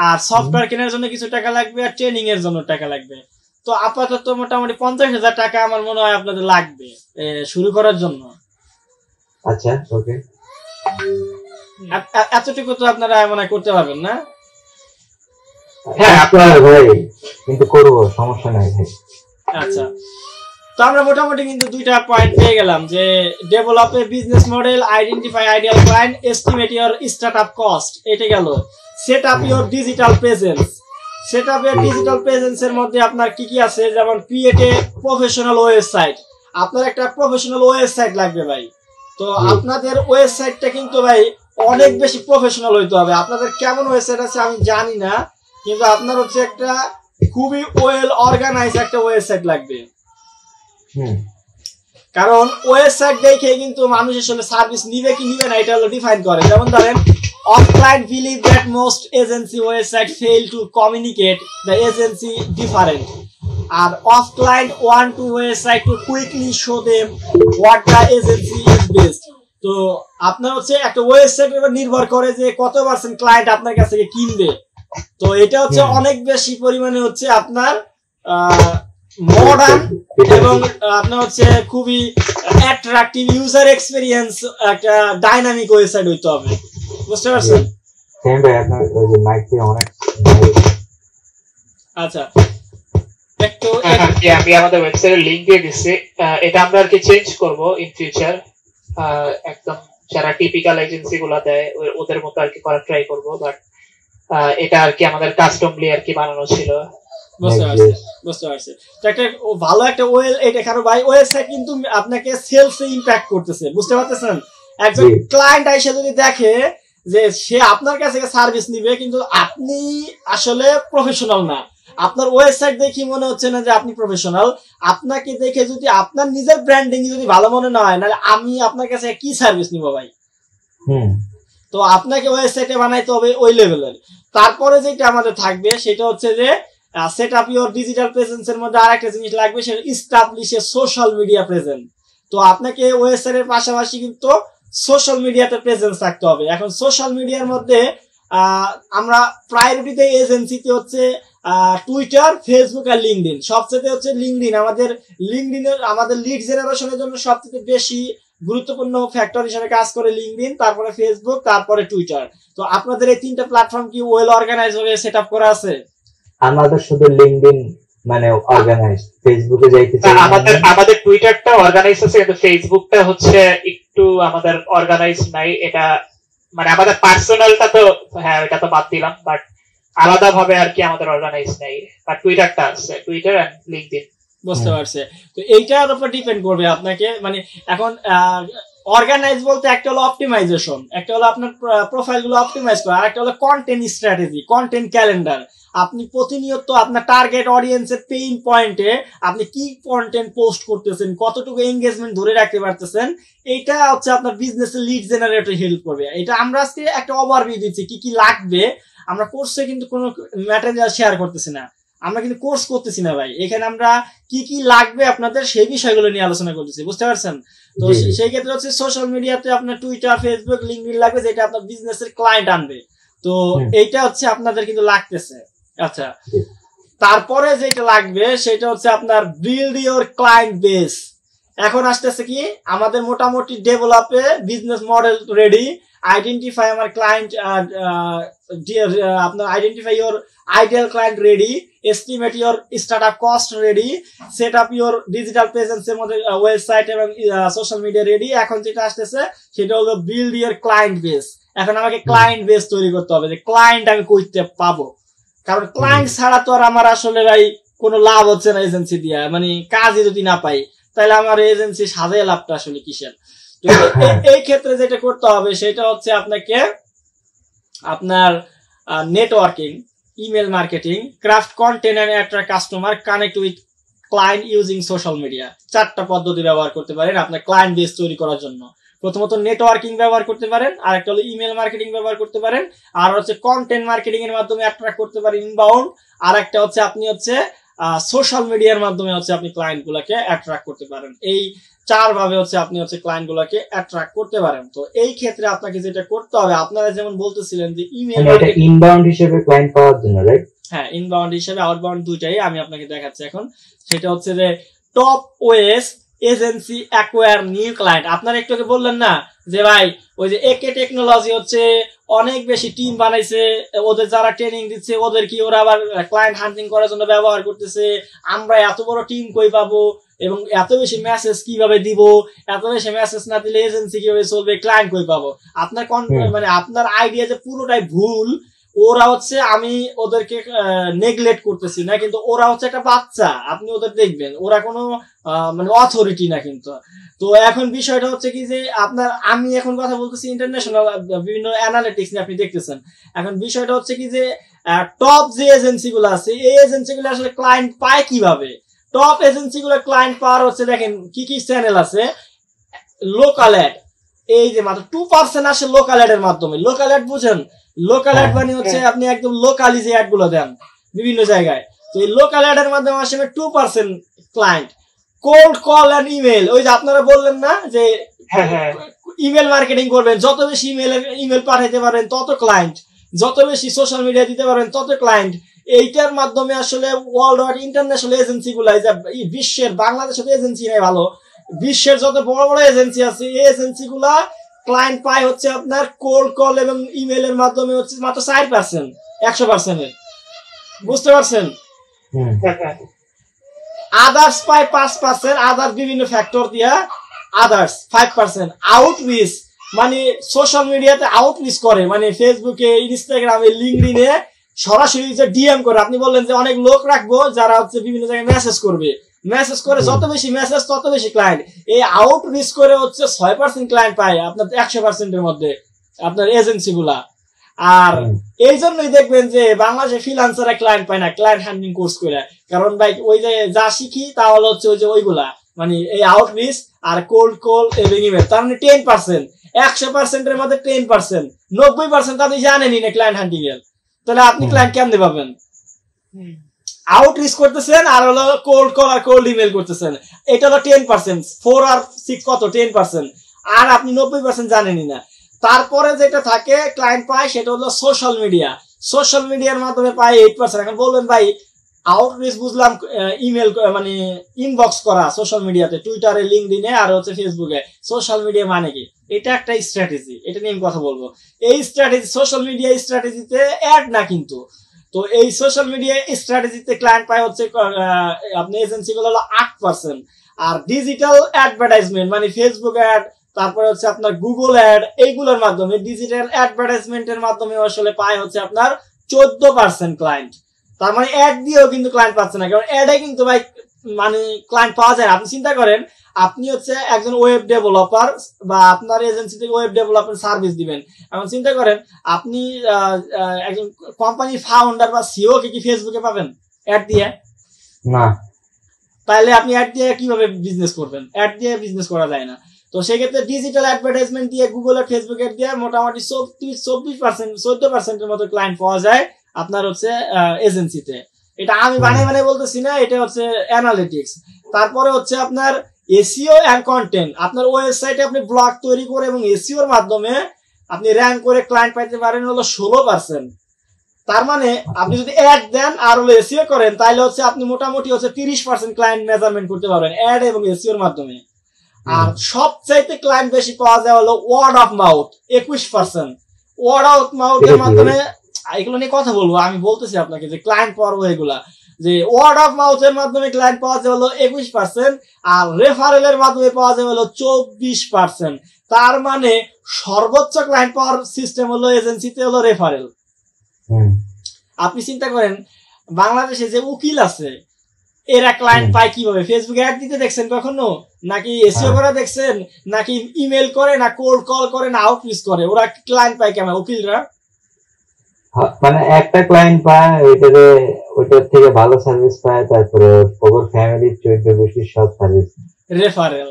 আর সফটওয়্যার কেনার জন্য কিছু টাকা লাগবে আর ট্রেনিং এর জন্য টাকা লাগবে তো আপাতত মোটামুটি পঞ্চাশ হাজার টাকা আমার মনে হয় আপনাদের লাগবে শুরু করার জন্য আচ্ছা ওকে এতটুকু তো আপনারা মনে করতে পারবেন না হ্যাঁ, হ্যাঁ আপনার কস্ট আচ্ছা। গেল ডিজিটাল মধ্যে আপনার কি কি আছে যেমন প্রফেশনাল ওয়েবসাইট আপনার একটা প্রফেশনাল ওয়েবসাইট লাগবে ভাই তো আপনাদের ওয়েবসাইটটা কিন্তু ভাই অনেক বেশি প্রফেশনাল হইতে হবে আপনাদের কেমন ওয়েবসাইট আছে আমি জানি না কিন্তু আপনার হচ্ছে একটা খুবই ওয়েল অর্গানাইজ একটা ওয়েবসাইট লাগবে কারণ ওয়েবসাইট দেখে কিন্তু মানুষ আসলে সার্ভিস নিবে কি নিবে না এটা হলো ডিফাইন করে যেমন ধরেন offline believe that most agency website fail to communicate the agency different আর offline one to website to quickly show them what the agency is best তো আপনার হচ্ছে একটা ওয়েবসাইটের উপর নির্ভর করে যে কত পার্সেন্ট ক্লায়েন্ট আপনার কাছ থেকে কিনবে তো এটা হচ্ছে অনেক বেশি পরিমাণে হচ্ছে আপনার মডার্ন এবং আপনার হচ্ছে খুবই অ্যাট্রাকটিভ ইউজার এক্সপিরিয়েন্স একটা ডাইনামিক ওয়েবসাইট হইতে হবে বুঝতে পারছেন আচ্ছা একটু হ্যাঁ, হ্যাঁ, আমি আমাদের ওয়েবসাইটের লিংক দিয়ে দিচ্ছি এটা আমরা আর কি চেঞ্জ করব ইন ফিউচার একদম যারা টিপিক্যাল এজেন্সি গুলা দেয় ওদের মতো আর কি করার ট্রাই করবো বাট এটা আর কি আমাদের কাস্টমলি আর কি বানানো ছিল বুঝতে পারছি বুঝতে পারছি তো একটা ভালো একটা ওয়েল এটা কারণ ভাই ওয়েলসটা কিন্তু আপনাকে সেলসে ইম্প্যাক্ট করতেছে বুঝতে পারতেছেন একজন ক্লায়েন্ট আইসে যদি দেখে যে সে আপনার কাছে সার্ভিস নিবে কিন্তু আপনি আসলে প্রফেশনাল না আপনার ওয়েবসাইট দেখি মনে হচ্ছে না যে আপনি প্রফেশনাল আপনাকে দেখে যদি আপনার নিজের ব্র্যান্ডিং যদি ভালো মনে না হয় নাহলে আমি আপনার কাছে কি সার্ভিস নিব ভাই হুম তো আপনাকে ওয়েবসাইটে বানাইতে হবে ওই লেভেলের তারপরে যেটা আমাদের থাকবে সেটা হচ্ছে যে set up your digital presence এর মধ্যে আরেকটা জিনিস লাগবে সেটা establish a social media present তো আপনাকে ওয়েবসাইটের পাশাপাশি কিন্তু সোশ্যাল মিডিয়াতে প্রেজেন্স থাকতে হবে এখন সোশ্যাল মিডিয়ার মধ্যে আমরা প্রায়োরিটিতে এজেন্সিতে হচ্ছে টুইটার ফেসবুক আর লিঙ্কডিন সবচেয়ে হচ্ছে লিঙ্কডিন আমাদের লিঙ্কডিনের আমাদের লিড জেনারেশনের জন্য সবচেয়ে বেশি গুরুত্বপূর্ণ ফ্যাক্টর হিসেবে কাজ করে লিঙ্কডিন তারপরে ফেসবুক তারপরে টুইটার তো আপনাদের এই তিনটা প্ল্যাটফর্ম কি ওয়েল অর্গানাইজ হয়ে সেট আপ করা আছে আমাদের শুধু লিঙ্কডিন মানে অর্গানাইজ ফেসবুকে যাইতে চাই আমাদের আমাদের টুইটারটা অর্গানাইজ আছে কিন্তু ফেসবুকটা হচ্ছে একটু আমাদের অর্গানাইজ নাই এটা মানে আমাদের পার্সোনালটা তো হ্যাঁ এটা তো বাদ দিলাম বাট আলাদাভাবে আর কি আমাদের অর্গানাইজ নাই বাট টুইটারটা আছে টুইটার এন্ড লিঙ্কডিন বুঝতে পারছে তো এইটার উপর ডিপেন্ড করবে আপনাকে মানে এখন অর্গানাইজ বলতে একটা হলো অপটিমাইজেশন একটা হলো আপনার প্রোফাইল গুলো অপটিমাইজ করা আর একটা হলো কন্টেন্ট স্ট্র্যাটেজি কন্টেন্ট ক্যালেন্ডার আপনি প্রতিনিয়ত আপনার টার্গেট অডিয়েন্সের পেইন পয়েন্টে আপনি কি কন্টেন্ট পোস্ট করতেছেন কতটুকু এঙ্গেজমেন্ট ধরে রাখতে পারতেছেন এটা হচ্ছে আপনার বিজনেসের লিড জেনারেটর হেল্প করবে এটা আমরা আজকে একটা ওভারভিউ দিচ্ছি কি কি লাগবে আমরা কোর্সে কিন্তু কোনো ম্যাটেরিয়াল শেয়ার করতেছি না আমরা কিন্তু কোর্স করতেছি না ভাই এখানে আমরা কি কি লাগবে আপনাদের সেই বিষয়গুলো নিয়ে আলোচনা করতেছি বুঝতে পারছেন তো সেই ক্ষেত্রে হচ্ছে সোশ্যাল মিডিয়াতে আপনার টুইটার ফেসবুক লিঙ্কডিন লাগবে যেটা আপনার বিজনেসের ক্লায়েন্ট আনবে তো এইটা হচ্ছে আপনাদের কিন্তু লাগতেছে আচ্ছা তারপরে যেটা লাগবে সেটা হচ্ছে আপনার বিল্ড ইওর ক্লায়েন্ট বেস এখন আসতেছে কি আমাদের মোটামুটি ডেভেলপে বিজনেস মডেল রেডি আইডেন্টিফাই আমার ক্লায়েন্ট আপনার identify your ideal client ready estimate cost ready set up your digital presence এর মধ্যে ওয়েবসাইট এবং সোশ্যাল মিডিয়া রেডি এখন যেটা আসতেছে সেটা হলো বিল্ড ইউর ক্লায়েন্ট বেস এখন আমাকে ক্লায়েন্ট বেস তৈরি করতে হবে যে ক্লায়েন্ট আমি করতে পাবো কারণ ক্লায়েন্ট ছাড়া তো আর আমার আসলে ভাই কোনো লাভ হচ্ছে না এজেন্সি দিয়ে মানে কাজই যদি না পাই তাহলে আমার এজেন্সি সাজে লাভটা আসলে কিসের তো এই ক্ষেত্রে যেটা করতে হবে সেটা হচ্ছে আপনাকে আপনার networking email marketing craft content and attract customer connect with client using social media চারটা পদ্ধতি ব্যবহার করতে পারেন আপনার ক্লায়েন্ট বেস তৈরি করার জন্য প্রথমত নেটওয়ার্কিং ব্যবহার করতে পারেন আর একটা হলো ইমেল মার্কেটিং ব্যবহার করতে পারেন আর হচ্ছে কন্টেন্ট মার্কেটিং এর মাধ্যমে অ্যাট্রাক্ট করতে পারেন ইনবাউন্ড আর একটা হচ্ছে আপনি হচ্ছে সোশ্যাল মিডিয়ার মাধ্যমে হচ্ছে আপনি ক্লায়েন্ট গুলাকে অ্যাট্রাক্ট করতে পারেন এই চার ভাবে হচ্ছে আপনি হচ্ছে ক্লায়েন্ট গুলাকে অ্যাট্রাক্ট করতে পারেন তো এই ক্ষেত্রে আপনাকে যেটা করতে হবে আপনারা যেমন বলতেছিলেন যে ইমেল হ্যাঁ, এটা ইনবাউন্ড হিসেবে ক্লায়েন্ট পাওয়ার জন্য রাইট হ্যাঁ ইনবাউন্ড হিসেবে আউটবাউন্ড দুইটাই আমি আপনাকে দেখাচ্ছি এখন সেটা হচ্ছে যে top ways agency acquire new client আপনারা একটু আগে বললেন না যে ভাই ওই যে একে টেকনোলজি হচ্ছে অনেক বেশি টিম বানাইছে ওদের যারা ট্রেনিং দিচ্ছে ওদের কি ওরা আবার ক্লায়েন্ট হান্টিং করার জন্য ব্যবহার করতেছে আমরা এত বড় টিম কই পাবো এবং এত বেশি মেসেজ কিভাবে দিব এত বেশি মেসেজ না দিলে এজেন্সি কিভাবে চলবে ক্লায়েন্ট কই পাবো আপনার মানে আপনার আইডিয়া যে পুরোটাই ভুল ওরা হচ্ছে আমি ওদেরকে নেগলেক্ট করতেছি না কিন্তু ওরা হচ্ছে একটা বাচ্চা আপনি ওদের দেখবেন ওরা কোনো মানে অথরিটি না কিন্তু তো এখন বিষয়টা হচ্ছে কি যে আপনার আমি এখন কথা বলতেছি ইন্টারন্যাশনাল বিভিন্ন অ্যানালিটিক্স নিয়ে আপনি দেখতেছেন এখন বিষয়টা হচ্ছে কি যে টপ যে এজেন্সিগুলো আছে এই এজেন্সিগুলো আসলে ক্লায়েন্ট পায় কিভাবে টপ এজেন্সিগুলো ক্লায়েন্ট পাওয়ার হচ্ছে দেখেন কি কি চ্যানেল আছে লোকাল অ্যাড এই যে মাত্র টু পার্সেন্ট আসে লোকাল অ্যাড এর মাধ্যমে লোকাল অ্যাড বুঝেন লোকাল অ্যাড মানে হচ্ছে হ্যাঁ। আপনি একদম লোকালি যে অ্যাড গুলো দেন বিভিন্ন জায়গায় তো এই লোকাল অ্যাড এর মাধ্যমে আসে two percent client cold call and email ওই যে আপনারা বললেন না যে ইমেল হ্যাঁ, মার্কেটিং হ্যাঁ। করবেন যত বেশি ইমেল ইমেল পাঠাইতে পারেন তত ক্লায়েন্ট যত বেশি সোশ্যাল মিডিয়া দিতে পারেন তত ক্লায়েন্ট এইটার মাধ্যমে আসলে ওয়ার্ল্ড ওয়াইড ইন্টারন্যাশনাল এজেন্সি যে বিশ্বের বাংলাদেশের এজেন্সি নাই ভালো বিশ্বের যত বড় বড় এজেন্সি আছে এই এজেন্সি গুলা ক্লায়েন্ট পায় হচ্ছে আপনার কোল্ড কল এবং ইমেলের মাধ্যমে হচ্ছে মাত্র সাইট পার্সেন্ট একশো পার্সেন্ট বুঝতে পারছেন আদার্স পায় পাঁচ পার্সেন্ট আদার বিভিন্ন ফ্যাক্টর দিয়া আদার্স ফাইভ পার্সেন্ট আউটরিচ মানে সোশ্যাল মিডিয়াতে আউটরিচ করে মানে ফেসবুকে ইনস্টাগ্রামে লিঙ্কডিনে সরাসরি যে ডিএম করে আপনি বললেন যে অনেক লোক রাখবো যারা হচ্ছে বিভিন্ন জায়গায় মেসেজ করবে মেসেজ করে যত বেশি মেসেজ তত বেশি ক্লায়েন্ট এই আউট রিচ করে হচ্ছে ছয় পার্সেন্ট ক্লায়েন্ট পায় আপনার একশো পার্সেন্টের মধ্যে আপনার এজেন্সি গুলা আর এই জন্যই দেখবেন যে বাংলাদেশে ফ্রিলান্সাররা ক্লায়েন্ট পায় না ক্লায়েন্ট হ্যান্ডিং কোর্স করে কারণ ভাই ওই যে যা শিখি তা হলো হচ্ছে ওই যে ওইগুলা মানে এই আউটরিচ আর কোল্ড কোল এবং ইমেল তার মানে টেন পার্সেন্ট একশো পার্সেন্টের মধ্যে টেন পার্সেন্ট নব্বই পার্সেন্ট তাদের জানেনি না ক্লায়েন্ট হ্যান্ডিং এর তাহলে আপনি ক্লায়েন্ট কেমনে পাবেন আউটরিচ করতেছেন আর হলো কোল্ড কল আর কোল্ড ইমেল করতেছেন এটা হলো টেন পার্সেন্ট ফোর আর সিক্স কত টেন পার্সেন্ট আর আপনি নব্বই পার্সেন্ট জানেনি না তারপরে যেটা থাকে ক্লায়েন্ট পায় সেটা হলো সোশ্যাল মিডিয়া সোশ্যাল মিডিয়ার মাধ্যমে পায় এইট পার্সেন্ট এখন বলবেন ভাই আউটরিচ বুঝলাম ইমেল মানে ইনবক্স করা সোশ্যাল মিডিয়াতে টুইটারে লিঙ্ক দিনে আর হচ্ছে ফেসবুকে সোশ্যাল মিডিয়া মানে কি এটা একটা স্ট্র্যাটেজি এটা নিয়ে আমি কথা বলবো এই স্ট্র্যাটেজি সোশ্যাল মিডিয়া স্ট্র্যাটেজিতে অ্যাড না কিন্তু তো এই সোশ্যাল মিডিয়া স্ট্র্যাটেজিতে ক্লায়েন্ট পায় হচ্ছে আপনি গুলো হলো আট পার্সেন্ট আর ডিজিটাল অ্যাডভার্টাইজমেন্ট মানে ফেসবুক অ্যাড তারপরে হচ্ছে আপনার গুগল অ্যাড এইগুলোর মাধ্যমে ডিজিটাল অ্যাডভার্টাইজমেন্টের মাধ্যমে আসলে পায় হচ্ছে আপনার চোদ্দ পার্সেন্ট ক্লায়েন্ট তার মানে অ্যাড দিয়েও কিন্তু ক্লায়েন্ট পাচ্ছে না কারণ অ্যাডে কিন্তু ভাই মানে ক্লায়েন্ট পাওয়া যায় না আপনি চিন্তা করেন আপনি হচ্ছে একজন ওয়েব ডেভেলপার বা আপনার এজেন্সি থেকে ওয়েব ডেভেলপমেন্ট সার্ভিস দিবেন এখন চিন্তা করেন আপনি একজন কোম্পানি ফাউন্ডার বা সিও কে কি ফেসবুকে পাবেন অ্যাড দিয়ে না তাহলে আপনি অ্যাড দিয়ে কিভাবে বিজনেস করবেন অ্যাড দিয়ে বিজনেস করা যায় না তো সেক্ষেত্রে ডিজিটাল অ্যাডভার্টাইজমেন্ট দিয়ে গুগল আর ফেসবুকের দিয়ে মোটামুটি চব্বিশ চব্বিশ পার্সেন্ট চোদ্দ পার্সেন্টের মতো ক্লায়েন্ট পাওয়া যায় আপনার হচ্ছে এজেন্সিতে এটা আমি বানাই হ্যাঁ। বানাই বলতেছি না এটা হচ্ছে অ্যানালিটিক্স তারপরে হচ্ছে আপনার এসিও অ্যান্ড কন্টেন্ট আপনার ওয়েবসাইটে আপনি ব্লগ তৈরি করে এবং এসিওর মাধ্যমে আপনি র্যাঙ্ক করে ক্লায়েন্ট পাইতে পারেন হলো ষোলো পার্সেন্ট তার মানে আপনি যদি অ্যাড দেন আর হলো এসিও করেন তাহলে হচ্ছে আপনি মোটামুটি হচ্ছে তিরিশ পার্সেন্ট ক্লায়েন্ট মেজারমেন্ট করতে পারবেন অ্যাড এবং এসিওর মাধ্যমে আর সবচাইতে ক্লায়েন্ট বেশি পাওয়া যায় হলো ওয়ার্ড অফ মাউথ একুশ পার্সেন্ট ওয়ার্ড অফ মাউথের মাধ্যমে এগুলো নিয়ে কথা বলবো আমি বলতেছি আপনাকে যে ক্লায়েন্ট পর্ব এগুলা যে ওয়ার্ড অফ মাউথের মাধ্যমে ক্লায়েন্ট পাওয়া যাবে হলো একুশ পার্সেন্ট আর রেফারেল এর মাধ্যমে পাওয়া যাবে হলো চব্বিশ পার্সেন্ট তার মানে সর্বোচ্চ ক্লায়েন্ট পাওয়ার সিস্টেম হলো এজেন্সিতে হলো রেফারেল আপনি চিন্তা করেন বাংলাদেশে যে উকিল আছে এরা ক্লায়েন্ট পায় কিভাবে ফেসবুকে অ্যাড দিতে দেখছেন কখনো নাকি এসিও হ্যাঁ। করে দেখছেন নাকি ইমেল করে না কোল্ড কল করে না আউটরিচ করে ওরা ক্লায়েন্ট পায় কেমন উকিলরা হ্যাঁ, মানে একটা ক্লায়েন্ট পায় ওইটারে ওইটার থেকে ভালো সার্ভিস পায় তারপরে ওর ফ্যামিলি চৈত্র বেশি সব সার্ভিস রেফারেল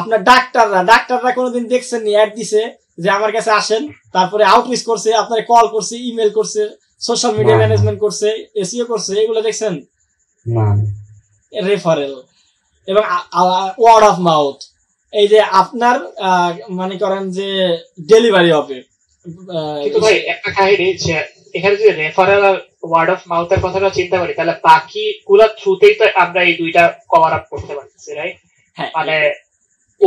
আপনার ডাক্তাররা ডাক্তাররা কোনোদিন দেখছেন নি অ্যাড দিছে যে আমার কাছে আসেন তারপরে আউটরিচ করছে আপনারে কল করছে ইমেল করছে সোশ্যাল মিডিয়া ম্যানেজমেন্ট করছে এসইও করছে এগুলো দেখছেন না রেফারেল এবং ওয়ার্ড অফ মাউথ এই যে আপনার মানে করেন যে ডেলিভারি হবে কিন্তু ভাই একটা কাহিনী এখানে যদি রেফারেল আর ওয়ার্ড অফ মাউথের কথাটা চিন্তা করি তাহলে বাকি গুলা থ্রুতেই তো আমরা এই দুইটা কভার আপ করতে পারতেছি রাইট হ্যাঁ। মানে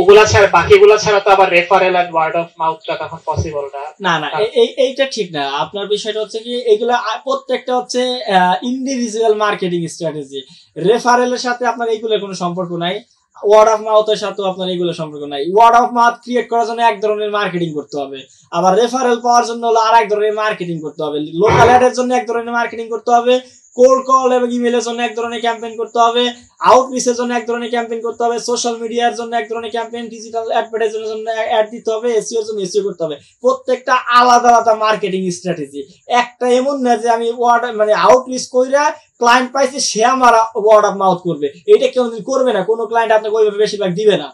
ওগুলা ছাড়া বাকিগুলা ছাড়া তো আবার রেফারেল এন্ড ওয়ার্ড অফ মাউথটা তখন পসিবল না না না এই এইটা ঠিক না আপনার বিষয়টা হচ্ছে কি এগুলা প্রত্যেকটা হচ্ছে ইন্ডিভিজুয়াল মার্কেটিং স্ট্র্যাটেজি রেফারেলের সাথে আপনার এইগুলোর কোনো সম্পর্ক নাই ওয়ার্ড অফ এর সাথে আপনার এগুলো সম্পর্ক নাই ওয়ার্ড অফ মাউথ ক্রিয়েট করার জন্য এক ধরনের মার্কেটিং করতে হবে আবার রেফারেল পাওয়ার জন্য হলো আর এক ধরনের মার্কেটিং করতে হবে লোকাল এর জন্য এক ধরনের মার্কেটিং করতে হবে কোল কল এবং ইমেলের জন্য এক ধরনের ক্যাম্পেইন করতে হবে আউটরিচের জন্য এক ধরনের ক্যাম্পেইন করতে হবে সোশ্যাল মিডিয়ার জন্য এক ধরনের ক্যাম্পেইন ডিজিটাল অ্যাডভার্টাইজের জন্য অ্যাড দিতে হবে এসিওর জন্য এসিও করতে হবে প্রত্যেকটা আলাদা আলাদা মার্কেটিং স্ট্র্যাটেজি একটা এমন না যে আমি ওয়ার্ড মানে আউটরিচ কইরা ক্লায়েন্ট পাইছে সে আমার ওয়ার্ড অফ মাউথ করবে এটা কেউ করবে না কোনো ক্লায়েন্ট আপনাকে ওইভাবে বেশিরভাগ দিবে না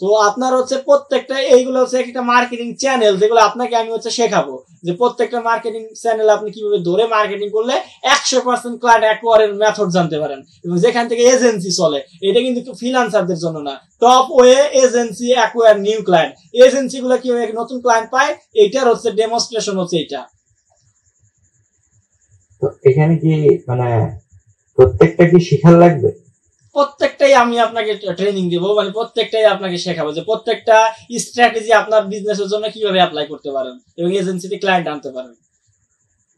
তো আপনার হচ্ছে প্রত্যেকটা এইগুলো হচ্ছে একটা মার্কেটিং চ্যানেল যেগুলো আপনাকে আমি হচ্ছে শেখাবো যে প্রত্যেকটা মার্কেটিং চ্যানেল আপনি কিভাবে ধরে মার্কেটিং করলে একশো পার্সেন্ট ক্লায়েন্ট অ্যাকোয়ারের মেথড জানতে পারেন এবং যেখান থেকে এজেন্সি চলে এটা কিন্তু ফিনান্সারদের জন্য না top way agency acquire new client agency গুলো কিভাবে নতুন ক্লায়েন্ট পায় এইটার হচ্ছে ডেমনস্ট্রেশন হচ্ছে এটা এখানে কি মানে প্রত্যেকটা কি শিখার লাগবে প্রত্যেকটাই আমি আপনাকে ট্রেনিং দিব মানে প্রত্যেকটাই আপনাকে শেখাবো যে প্রত্যেকটা স্ট্র্যাটেজি আপনার বিজনেসের জন্য কিভাবে অ্যাপ্লাই করতে পারেন এবং এজেন্সিতে ক্লায়েন্ট আনতে পারেন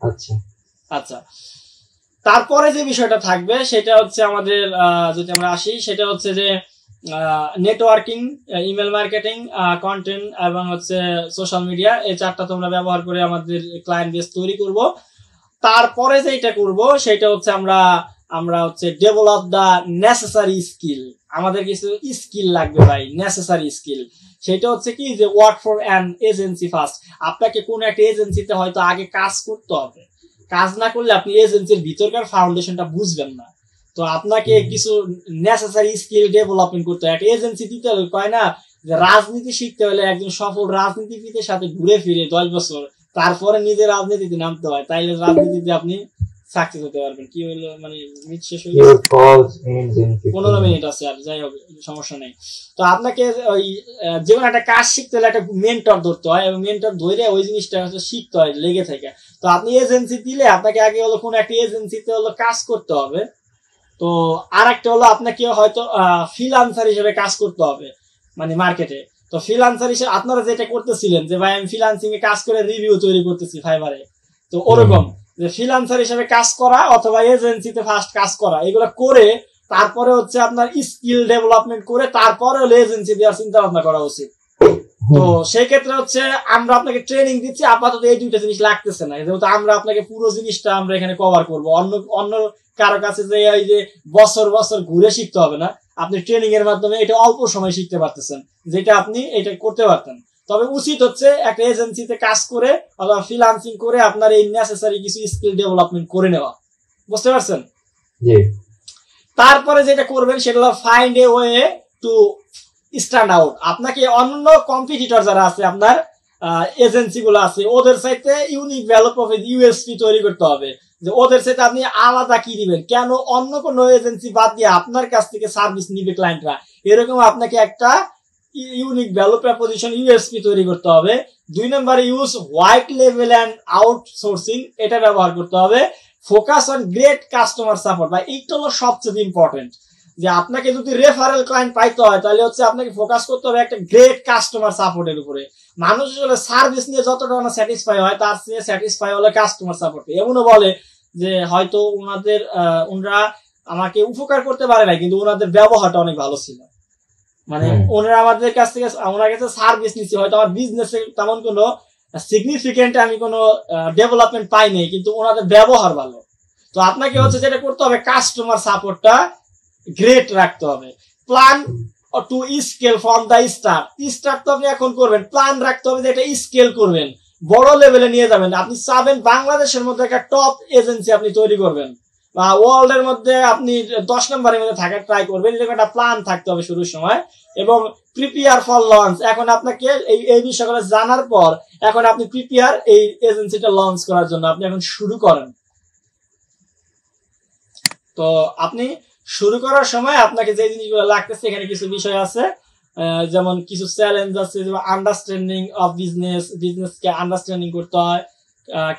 আচ্ছা আচ্ছা তারপরে যে বিষয়টা থাকবে সেটা হচ্ছে আমাদের যদি আমরা আসি সেটা হচ্ছে যে নেটওয়ার্কিং ইমেল মার্কেটিং কন্টেন্ট এবং হচ্ছে সোশ্যাল মিডিয়া এই চারটা তোমরা ব্যবহার করে আমাদের ক্লায়েন্ট বেস তৈরি করব তারপরে যেটা করব সেটা হচ্ছে আমরা আমরা হচ্ছে ডেভেলপ দা নেসেসারি স্কিল আমাদের কিছু স্কিল লাগবে ভাই নেসেসারি স্কিল সেটা হচ্ছে কি যে work for an agency first আপনাকে কোনো একটা এজেন্সিতে হয়তো আগে কাজ করতে হবে কাজ না করলে আপনি এজেন্সির ভিতরকার ফাউন্ডেশনটা বুঝবেন না তো আপনাকে কিছু নেসেসারি স্কিল ডেভেলপমেন্ট করতে হয় একটা এজেন্সি দিতে হবে কয় না যে রাজনীতি শিখতে হলে একজন সফল রাজনীতিবিদের সাথে ঘুরে ফিরে দশ বছর তারপরে নিজে রাজনীতিতে নামতে হয় তাইলে রাজনীতিতে আপনি সাকসেস হতে পারবেন কি হইলো মানে মিট শেষ হইলো পনেরো মিনিট আছে আর যাই হোক সমস্যা নেই তো আপনাকে ওই যেমন একটা কাজ শিখতে হলে একটা মেন্টর ধরতে হয় এবং মেন্টর ধরে ওই জিনিসটা হচ্ছে শিখতে হয় লেগে থেকে তো আপনি এজেন্সি দিলে আপনাকে আগে হলো কোন একটা এজেন্সিতে হলো কাজ করতে হবে তো আর একটা হলো আপনাকে হয়তো ফ্রিলান্সার হিসেবে কাজ করতে হবে মানে মার্কেটে তো ফ্রিলান্সার হিসেবে আপনারা যেটা করতেছিলেন যে ভাই আমি ফ্রিলান্সিং এ কাজ করে রিভিউ তৈরি করতেছি ফাইবারে তো ওরকম যে ফ্রিলান্সার হিসেবে কাজ করা অথবা এজেন্সিতে ফার্স্ট কাজ করা এগুলো করে তারপরে হচ্ছে আপনার স্কিল ডেভেলপমেন্ট করে তারপরে হলে এজেন্সি দেওয়ার চিন্তা ভাবনা করা উচিত তো সেই ক্ষেত্রে হচ্ছে আমরা আপনাকে ট্রেনিং দিচ্ছি আপাতত এই দুইটা জিনিস লাগতেছে না যেহেতু আমরা আপনাকে পুরো জিনিসটা আমরা এখানে কভার করব অন্য অন্য কারো কাছে যে এই যে বছর বছর ঘুরে শিখতে হবে না আপনি ট্রেনিং এর মাধ্যমে এটা অল্প সময় শিখতে পারতেছেন যেটা আপনি এটা করতে পারতেন তবে উচিত হচ্ছে একটা এজেন্সিতে কাজ করে অথবা ফ্রিলান্সিং করে আপনার এই নেসেসারি কিছু স্কিল ডেভেলপমেন্ট করে নেওয়া বুঝতে পারছেন তারপরে যেটা করবেন সেটা হলো find a way to stand out আপনাকে অন্য কম্পিটিটর যারা আছে আপনার এজেন্সি গুলো আছে ওদের সাইতে ইউনিক ভ্যালু প্রফিট ইউএসপি তৈরি করতে হবে যে ওদের সাথে আপনি আলাদা কি দিবেন কেন অন্য কোনো এজেন্সি বাদ দিয়ে আপনার কাছ থেকে সার্ভিস নিবে ক্লায়েন্টরা এরকম আপনাকে একটা ইউনিক ভ্যালু প্রপোজিশন ইউএসপি তৈরি করতে হবে দুই নম্বরে ইউজ হোয়াইট লেভেল অ্যান্ড আউটসোর্সিং এটা ব্যবহার করতে হবে focus on great customer support বা এইটা হলো সবচেয়ে ইম্পর্টেন্ট যে আপনাকে যদি রেফারেল ক্লায়েন্ট পাইতে হয় তাহলে হচ্ছে আপনাকে ফোকাস করতে হবে একটা গ্রেট কাস্টমার সাপোর্টের উপরে মানুষ আসলে সার্ভিস নিয়ে যতটা না স্যাটিসফাই হয় তার নিয়ে স্যাটিসফাই হলে কাস্টমার সাপোর্ট এমনও বলে যে হয়তো ওনাদের ওনারা আমাকে উপকার করতে পারে না কিন্তু ওনাদের ব্যবহারটা অনেক ভালো ছিল মানে ওনার আমাদের কাছ থেকে আমরা কাছে সার্ভিস নিচ্ছি হয়তো আমার বিজনেস তেমন কোনো সিগনিফিকেন্ট আমি কোনো ডেভেলপমেন্ট পাইনি কিন্তু ওনাদের ব্যবহার ভালো তো আপনাকে হচ্ছে যেটা করতে হবে কাস্টমার সাপোর্টটা গ্রেট রাখতে হবে plan to scale from the start start তো আপনি এখন করবেন প্ল্যান রাখতে হবে যে এটা স্কেল করবেন বড় লেভেলে নিয়ে যাবেন আপনি চাবেন বাংলাদেশের মধ্যে একটা টপ এজেন্সি আপনি তৈরি করবেন ওয়ার্ল্ড এর মধ্যে আপনি দশ নম্বরের মধ্যে থাকার ট্রাই করবেন এরকম একটা প্ল্যান থাকতে হবে শুরুর সময় এবং প্রিপেয়ার ফর লঞ্চ এখন আপনাকে এই এই বিষয়গুলো জানার পর এখন আপনি প্রিপেয়ার এই এজেন্সিটা লঞ্চ করার জন্য আপনি এখন শুরু করেন তো আপনি শুরু করার সময় আপনাকে যে জিনিসগুলো লাগতেছে এখানে কিছু বিষয় আছে যেমন কিছু চ্যালেঞ্জ আছে যেমন আন্ডারস্ট্যান্ডিং অফ বিজনেস বিজনেসকে আন্ডারস্ট্যান্ডিং করতে হয়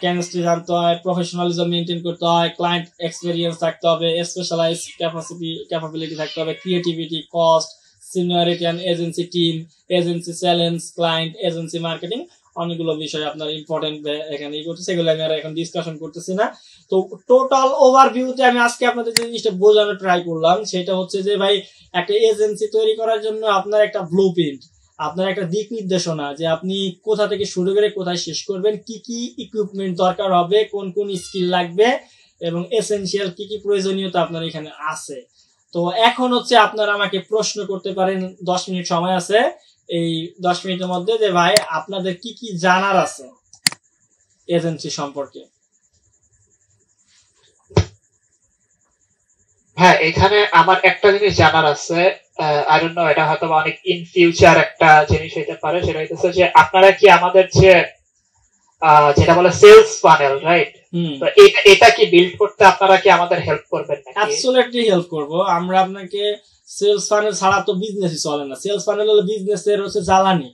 কেমিস্ট্রি জানতে হয় প্রফেশনালিজম মেনটেন করতে হয় ক্লায়েন্ট এক্সপিরিয়েন্স থাকতে হবে স্পেশালাইজ ক্যাপাসিটি ক্যাপাবিলিটি থাকতে হবে creativity cost seniority and agency team agency challenge client agency marketing অনেকগুলো বিষয় আপনার ইম্পর্টেন্ট এখানে ই করছে সেগুলো আমি আর এখন ডিসকাশন করতেছি না তো টোটাল ওভারভিউতে আমি আজকে আপনাদের যে জিনিসটা বোঝানো ট্রাই করলাম সেটা হচ্ছে যে ভাই একটা এজেন্সি তৈরি করার জন্য আপনার একটা ব্লু প্রিন্ট আপনার একটা দিক নির্দেশনা যে আপনি কোথা থেকে শুরু করে কোথায় শেষ করবেন কি কি ইকুইপমেন্ট দরকার হবে কোন কোন স্কিল লাগবে এবং এসেনশিয়াল কি কি প্রয়োজনীয়তা আপনার এখানে আছে তো এখন হচ্ছে আপনারা আমাকে প্রশ্ন করতে পারেন দশ মিনিট সময় আছে এই দশ মিনিটের মধ্যে যে ভাই আপনাদের কি কি জানার আছে এজেন্সি সম্পর্কে হ্যাঁ এখানে আমার একটা জিনিস জানার আছে আই ডোন্ট নো এটা হয়তো অনেক ইন ফিউচার একটা জিনিস হইতে পারে সেটা হইতেছে যে আপনারা কি আমাদের যে যেটা বলে সেলস প্যানেল রাইট তো এটা এটা কি বিল্ড করতে আপনারা কি আমাদের হেল্প করবেন অ্যাবসলিউটলি হেল্প করব আমরা আপনাকে সেলস ফানেল ছাড়া তো বিজনেসই চলে না সেলস ফানেল হলো বিজনেসের হচ্ছে জ্বালানি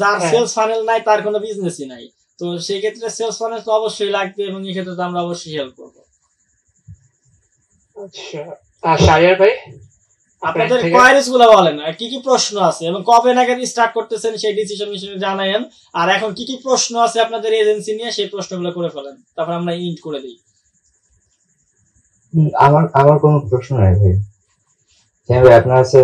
যার সেলস হ্যাঁ। ফানেল নাই তার কোনো বিজনেসই নাই তো সেই ক্ষেত্রে সেলস ফানেল তো অবশ্যই লাগবে এবং এই ক্ষেত্রে আমরা অবশ্যই হেল্প করব আচ্ছা আর ভাই আপনাদের কোয়ারিজ গুলো বলেন আর কি কি প্রশ্ন আছে এবং কবে নাগাদ স্টার্ট করতেছেন সেই ডিসিশন হিসেবে জানায়েন আর এখন কি কি প্রশ্ন আছে আপনাদের এজেন্সি নিয়ে সেই প্রশ্নগুলো করে ফেলেন তারপর আমরা ইন্ট করে দিই আমার আমার কোনো প্রশ্ন নাই ভাই হ্যাঁ ভাই আপনার আছে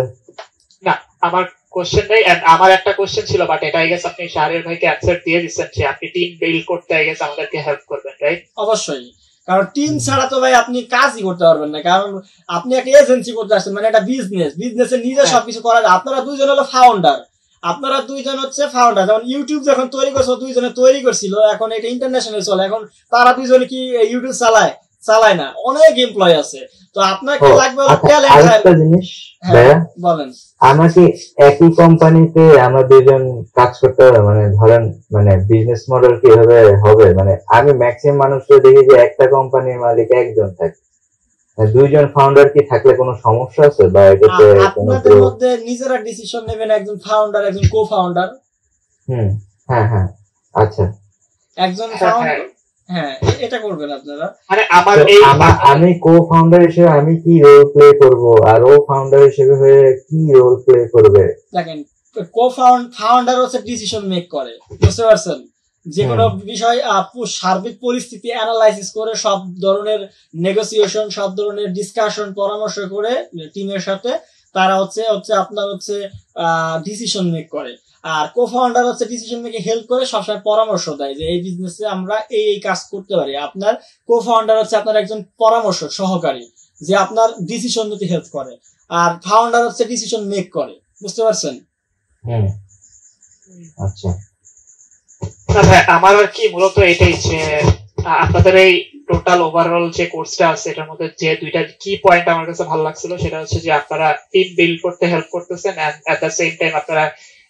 না আমার কোশ্চেন নেই আমার একটা কোশ্চেন ছিল বাট এটা আই গেস আপনি শাহরিয়ার ভাইকে অ্যানসার দিয়ে দিচ্ছেন যে আপনি টিম বিল্ড করতে আই গেস আমাদেরকে হেল্প করবেন রাইট অবশ্যই কারণ টিম ছাড়া তো ভাই আপনি কাজই করতে পারবেন না কারণ আপনি একটা এজেন্সি করতে আসছেন মানে একটা বিজনেস এর নিজে হ্যাঁ। সবকিছু করা যায় আপনারা দুইজন হলো ফাউন্ডার আপনারা দুইজন হচ্ছে ফাউন্ডার যেমন ইউটিউব যখন তৈরি করছিল দুইজনে তৈরি করছিল এখন এটা ইন্টারন্যাশনাল চলে এখন তারা দুইজনে কি ইউটিউব চালায় চালায় না অনেক এমপ্লয় আছে তো আপনাকে লাগবে আচ্ছা, ট্যালেন্ট বলেন আমাকে একই কোম্পানিতে আমরা দুজন কাজ করতে হবে মানে ধরেন মানে বিজনেস মডেল কিভাবে হবে মানে আমি ম্যাক্সিমাম মানুষকে দেখি যে একটা কোম্পানির মালিক একজন থাকে মানে দুইজন ফাউন্ডার কি থাকলে কোনো সমস্যা আছে বা এটাতে আপনাদের মধ্যে নিজেরা ডিসিশন নেবেন একজন ফাউন্ডার একজন কো ফাউন্ডার হুম হ্যাঁ হ্যাঁ আচ্ছা একজন ফাউন্ডার হ্যাঁ এটা করবেন আপনারা মানে আমার আমি কো ফাউন্ডার হিসেবে আমি কি রোল প্লে করব আর ও ফাউন্ডার হিসেবে হয়ে কি রোল প্লে করবে দেখেন কো ফাউন্ডার হচ্ছে ডিসিশন মেক করে বুঝতে পারছেন যে কোনো বিষয় সার্বিক পরিস্থিতি অ্যানালাইসিস করে সব ধরনের নেগোসিয়েশন সব ধরনের ডিসকাশন পরামর্শ করে টিমের সাথে তারা হচ্ছে হচ্ছে আপনার হচ্ছে ডিসিশন মেক করে আর কো ফাউন্ডার হচ্ছে ডিসিশন মেকে হেল্প করে সবসময় পরামর্শ দেয় যে এই বিজনেসে আমরা এই এই কাজ করতে পারি আপনার কো ফাউন্ডার হচ্ছে আপনার একজন পরামর্শ সহকারী যে আপনার ডিসিশন নিতে হেল্প করে আর ফাউন্ডার হচ্ছে ডিসিশন মেক করে বুঝতে পারছেন আচ্ছা আমার আর কি মূলত এটাই আপনাদের এই টোটাল ওভারঅল যে কোর্সটা আছে এটার মধ্যে যে দুইটা কি পয়েন্ট আমার কাছে ভালো লাগছিল সেটা হচ্ছে যে আপনারা টিম বিল্ড করতে হেল্প করতেছেন and at the same time আপনারা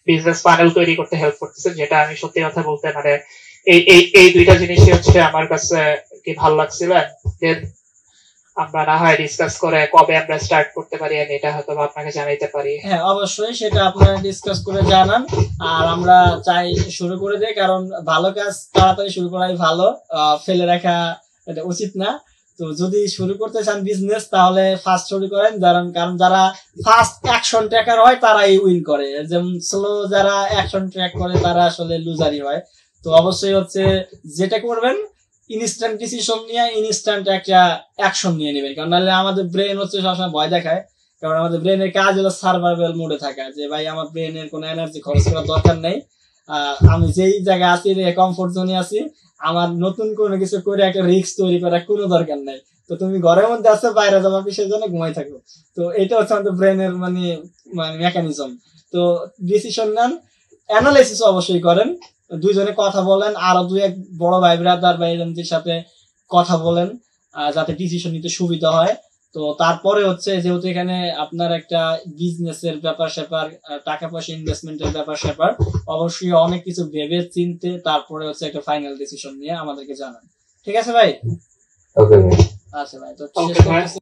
বিজনেস ফাইনাল তৈরি করতে হেল্প করতেছেন যেটা আমি সত্যি কথা বলতে মানে এই এই এই দুইটা জিনিসই হচ্ছে আমার কাছে কি ভালো লাগছিল দেন আমরা না হয় ডিসকাস করে কবে আমরা স্টার্ট করতে পারি আমি এটা হয়তো আপনাকে জানাইতে পারি হ্যাঁ অবশ্যই সেটা আপনারা ডিসকাস করে জানান আর আমরা চাই শুরু করে দেই কারণ ভালো কাজ তাড়াতাড়ি শুরু করাই ভালো ফেলে রাখা এটা উচিত না তো যদি শুরু করতে চান বিজনেস তাহলে ফার্স্ট শুরু করেন কারণ কারণ যারা ফার্স্ট অ্যাকশন ট্র্যাকার হয় তারাই উইন করে যেমন স্লো যারা অ্যাকশন ট্র্যাক করে তারা আসলে লুজারি হয় তো অবশ্যই হচ্ছে যেটা করবেন ইনস্ট্যান্ট ডিসিশন নিয়ে ইনস্ট্যান্ট একটা অ্যাকশন নিয়ে নেবেন কারণ নাহলে আমাদের ব্রেন হচ্ছে সবসময় ভয় দেখায় কারণ আমাদের ব্রেনের কাজ হলো সার্ভাইভাল মোডে থাকা যে ভাই আমার ব্রেনের কোনো এনার্জি খরচ করার দরকার নেই আমি যেই জায়গায় আছি কমফোর্ট জোনে আছি আমার নতুন কোনো কিছু করে একটা রিস্ক তৈরি করার কোনো দরকার নাই তো তুমি ঘরের মধ্যে আছো বাইরে যাবা কিসের জন্য ঘুমাই থাকো তো এটা হচ্ছে আমাদের ব্রেনের মানে মানে মেকানিজম তো ডিসিশন নেন অ্যানালাইসিস অবশ্যই করেন দুইজনে কথা বলেন আরো দুই এক বড় ভাই ব্রাদার ভাই এরমদের সাথে কথা বলেন যাতে ডিসিশন নিতে সুবিধা হয় তো তারপরে হচ্ছে যেহেতু এখানে আপনার একটা বিজনেসের ব্যাপার স্যাপার টাকা পয়সা ইনভেস্টমেন্ট এর ব্যাপার স্যাপার অবশ্যই অনেক কিছু ভেবে চিনতে তারপরে হচ্ছে একটা ফাইনাল ডিসিশন নিয়ে আমাদেরকে জানান ঠিক আছে ভাই আচ্ছা ভাই তো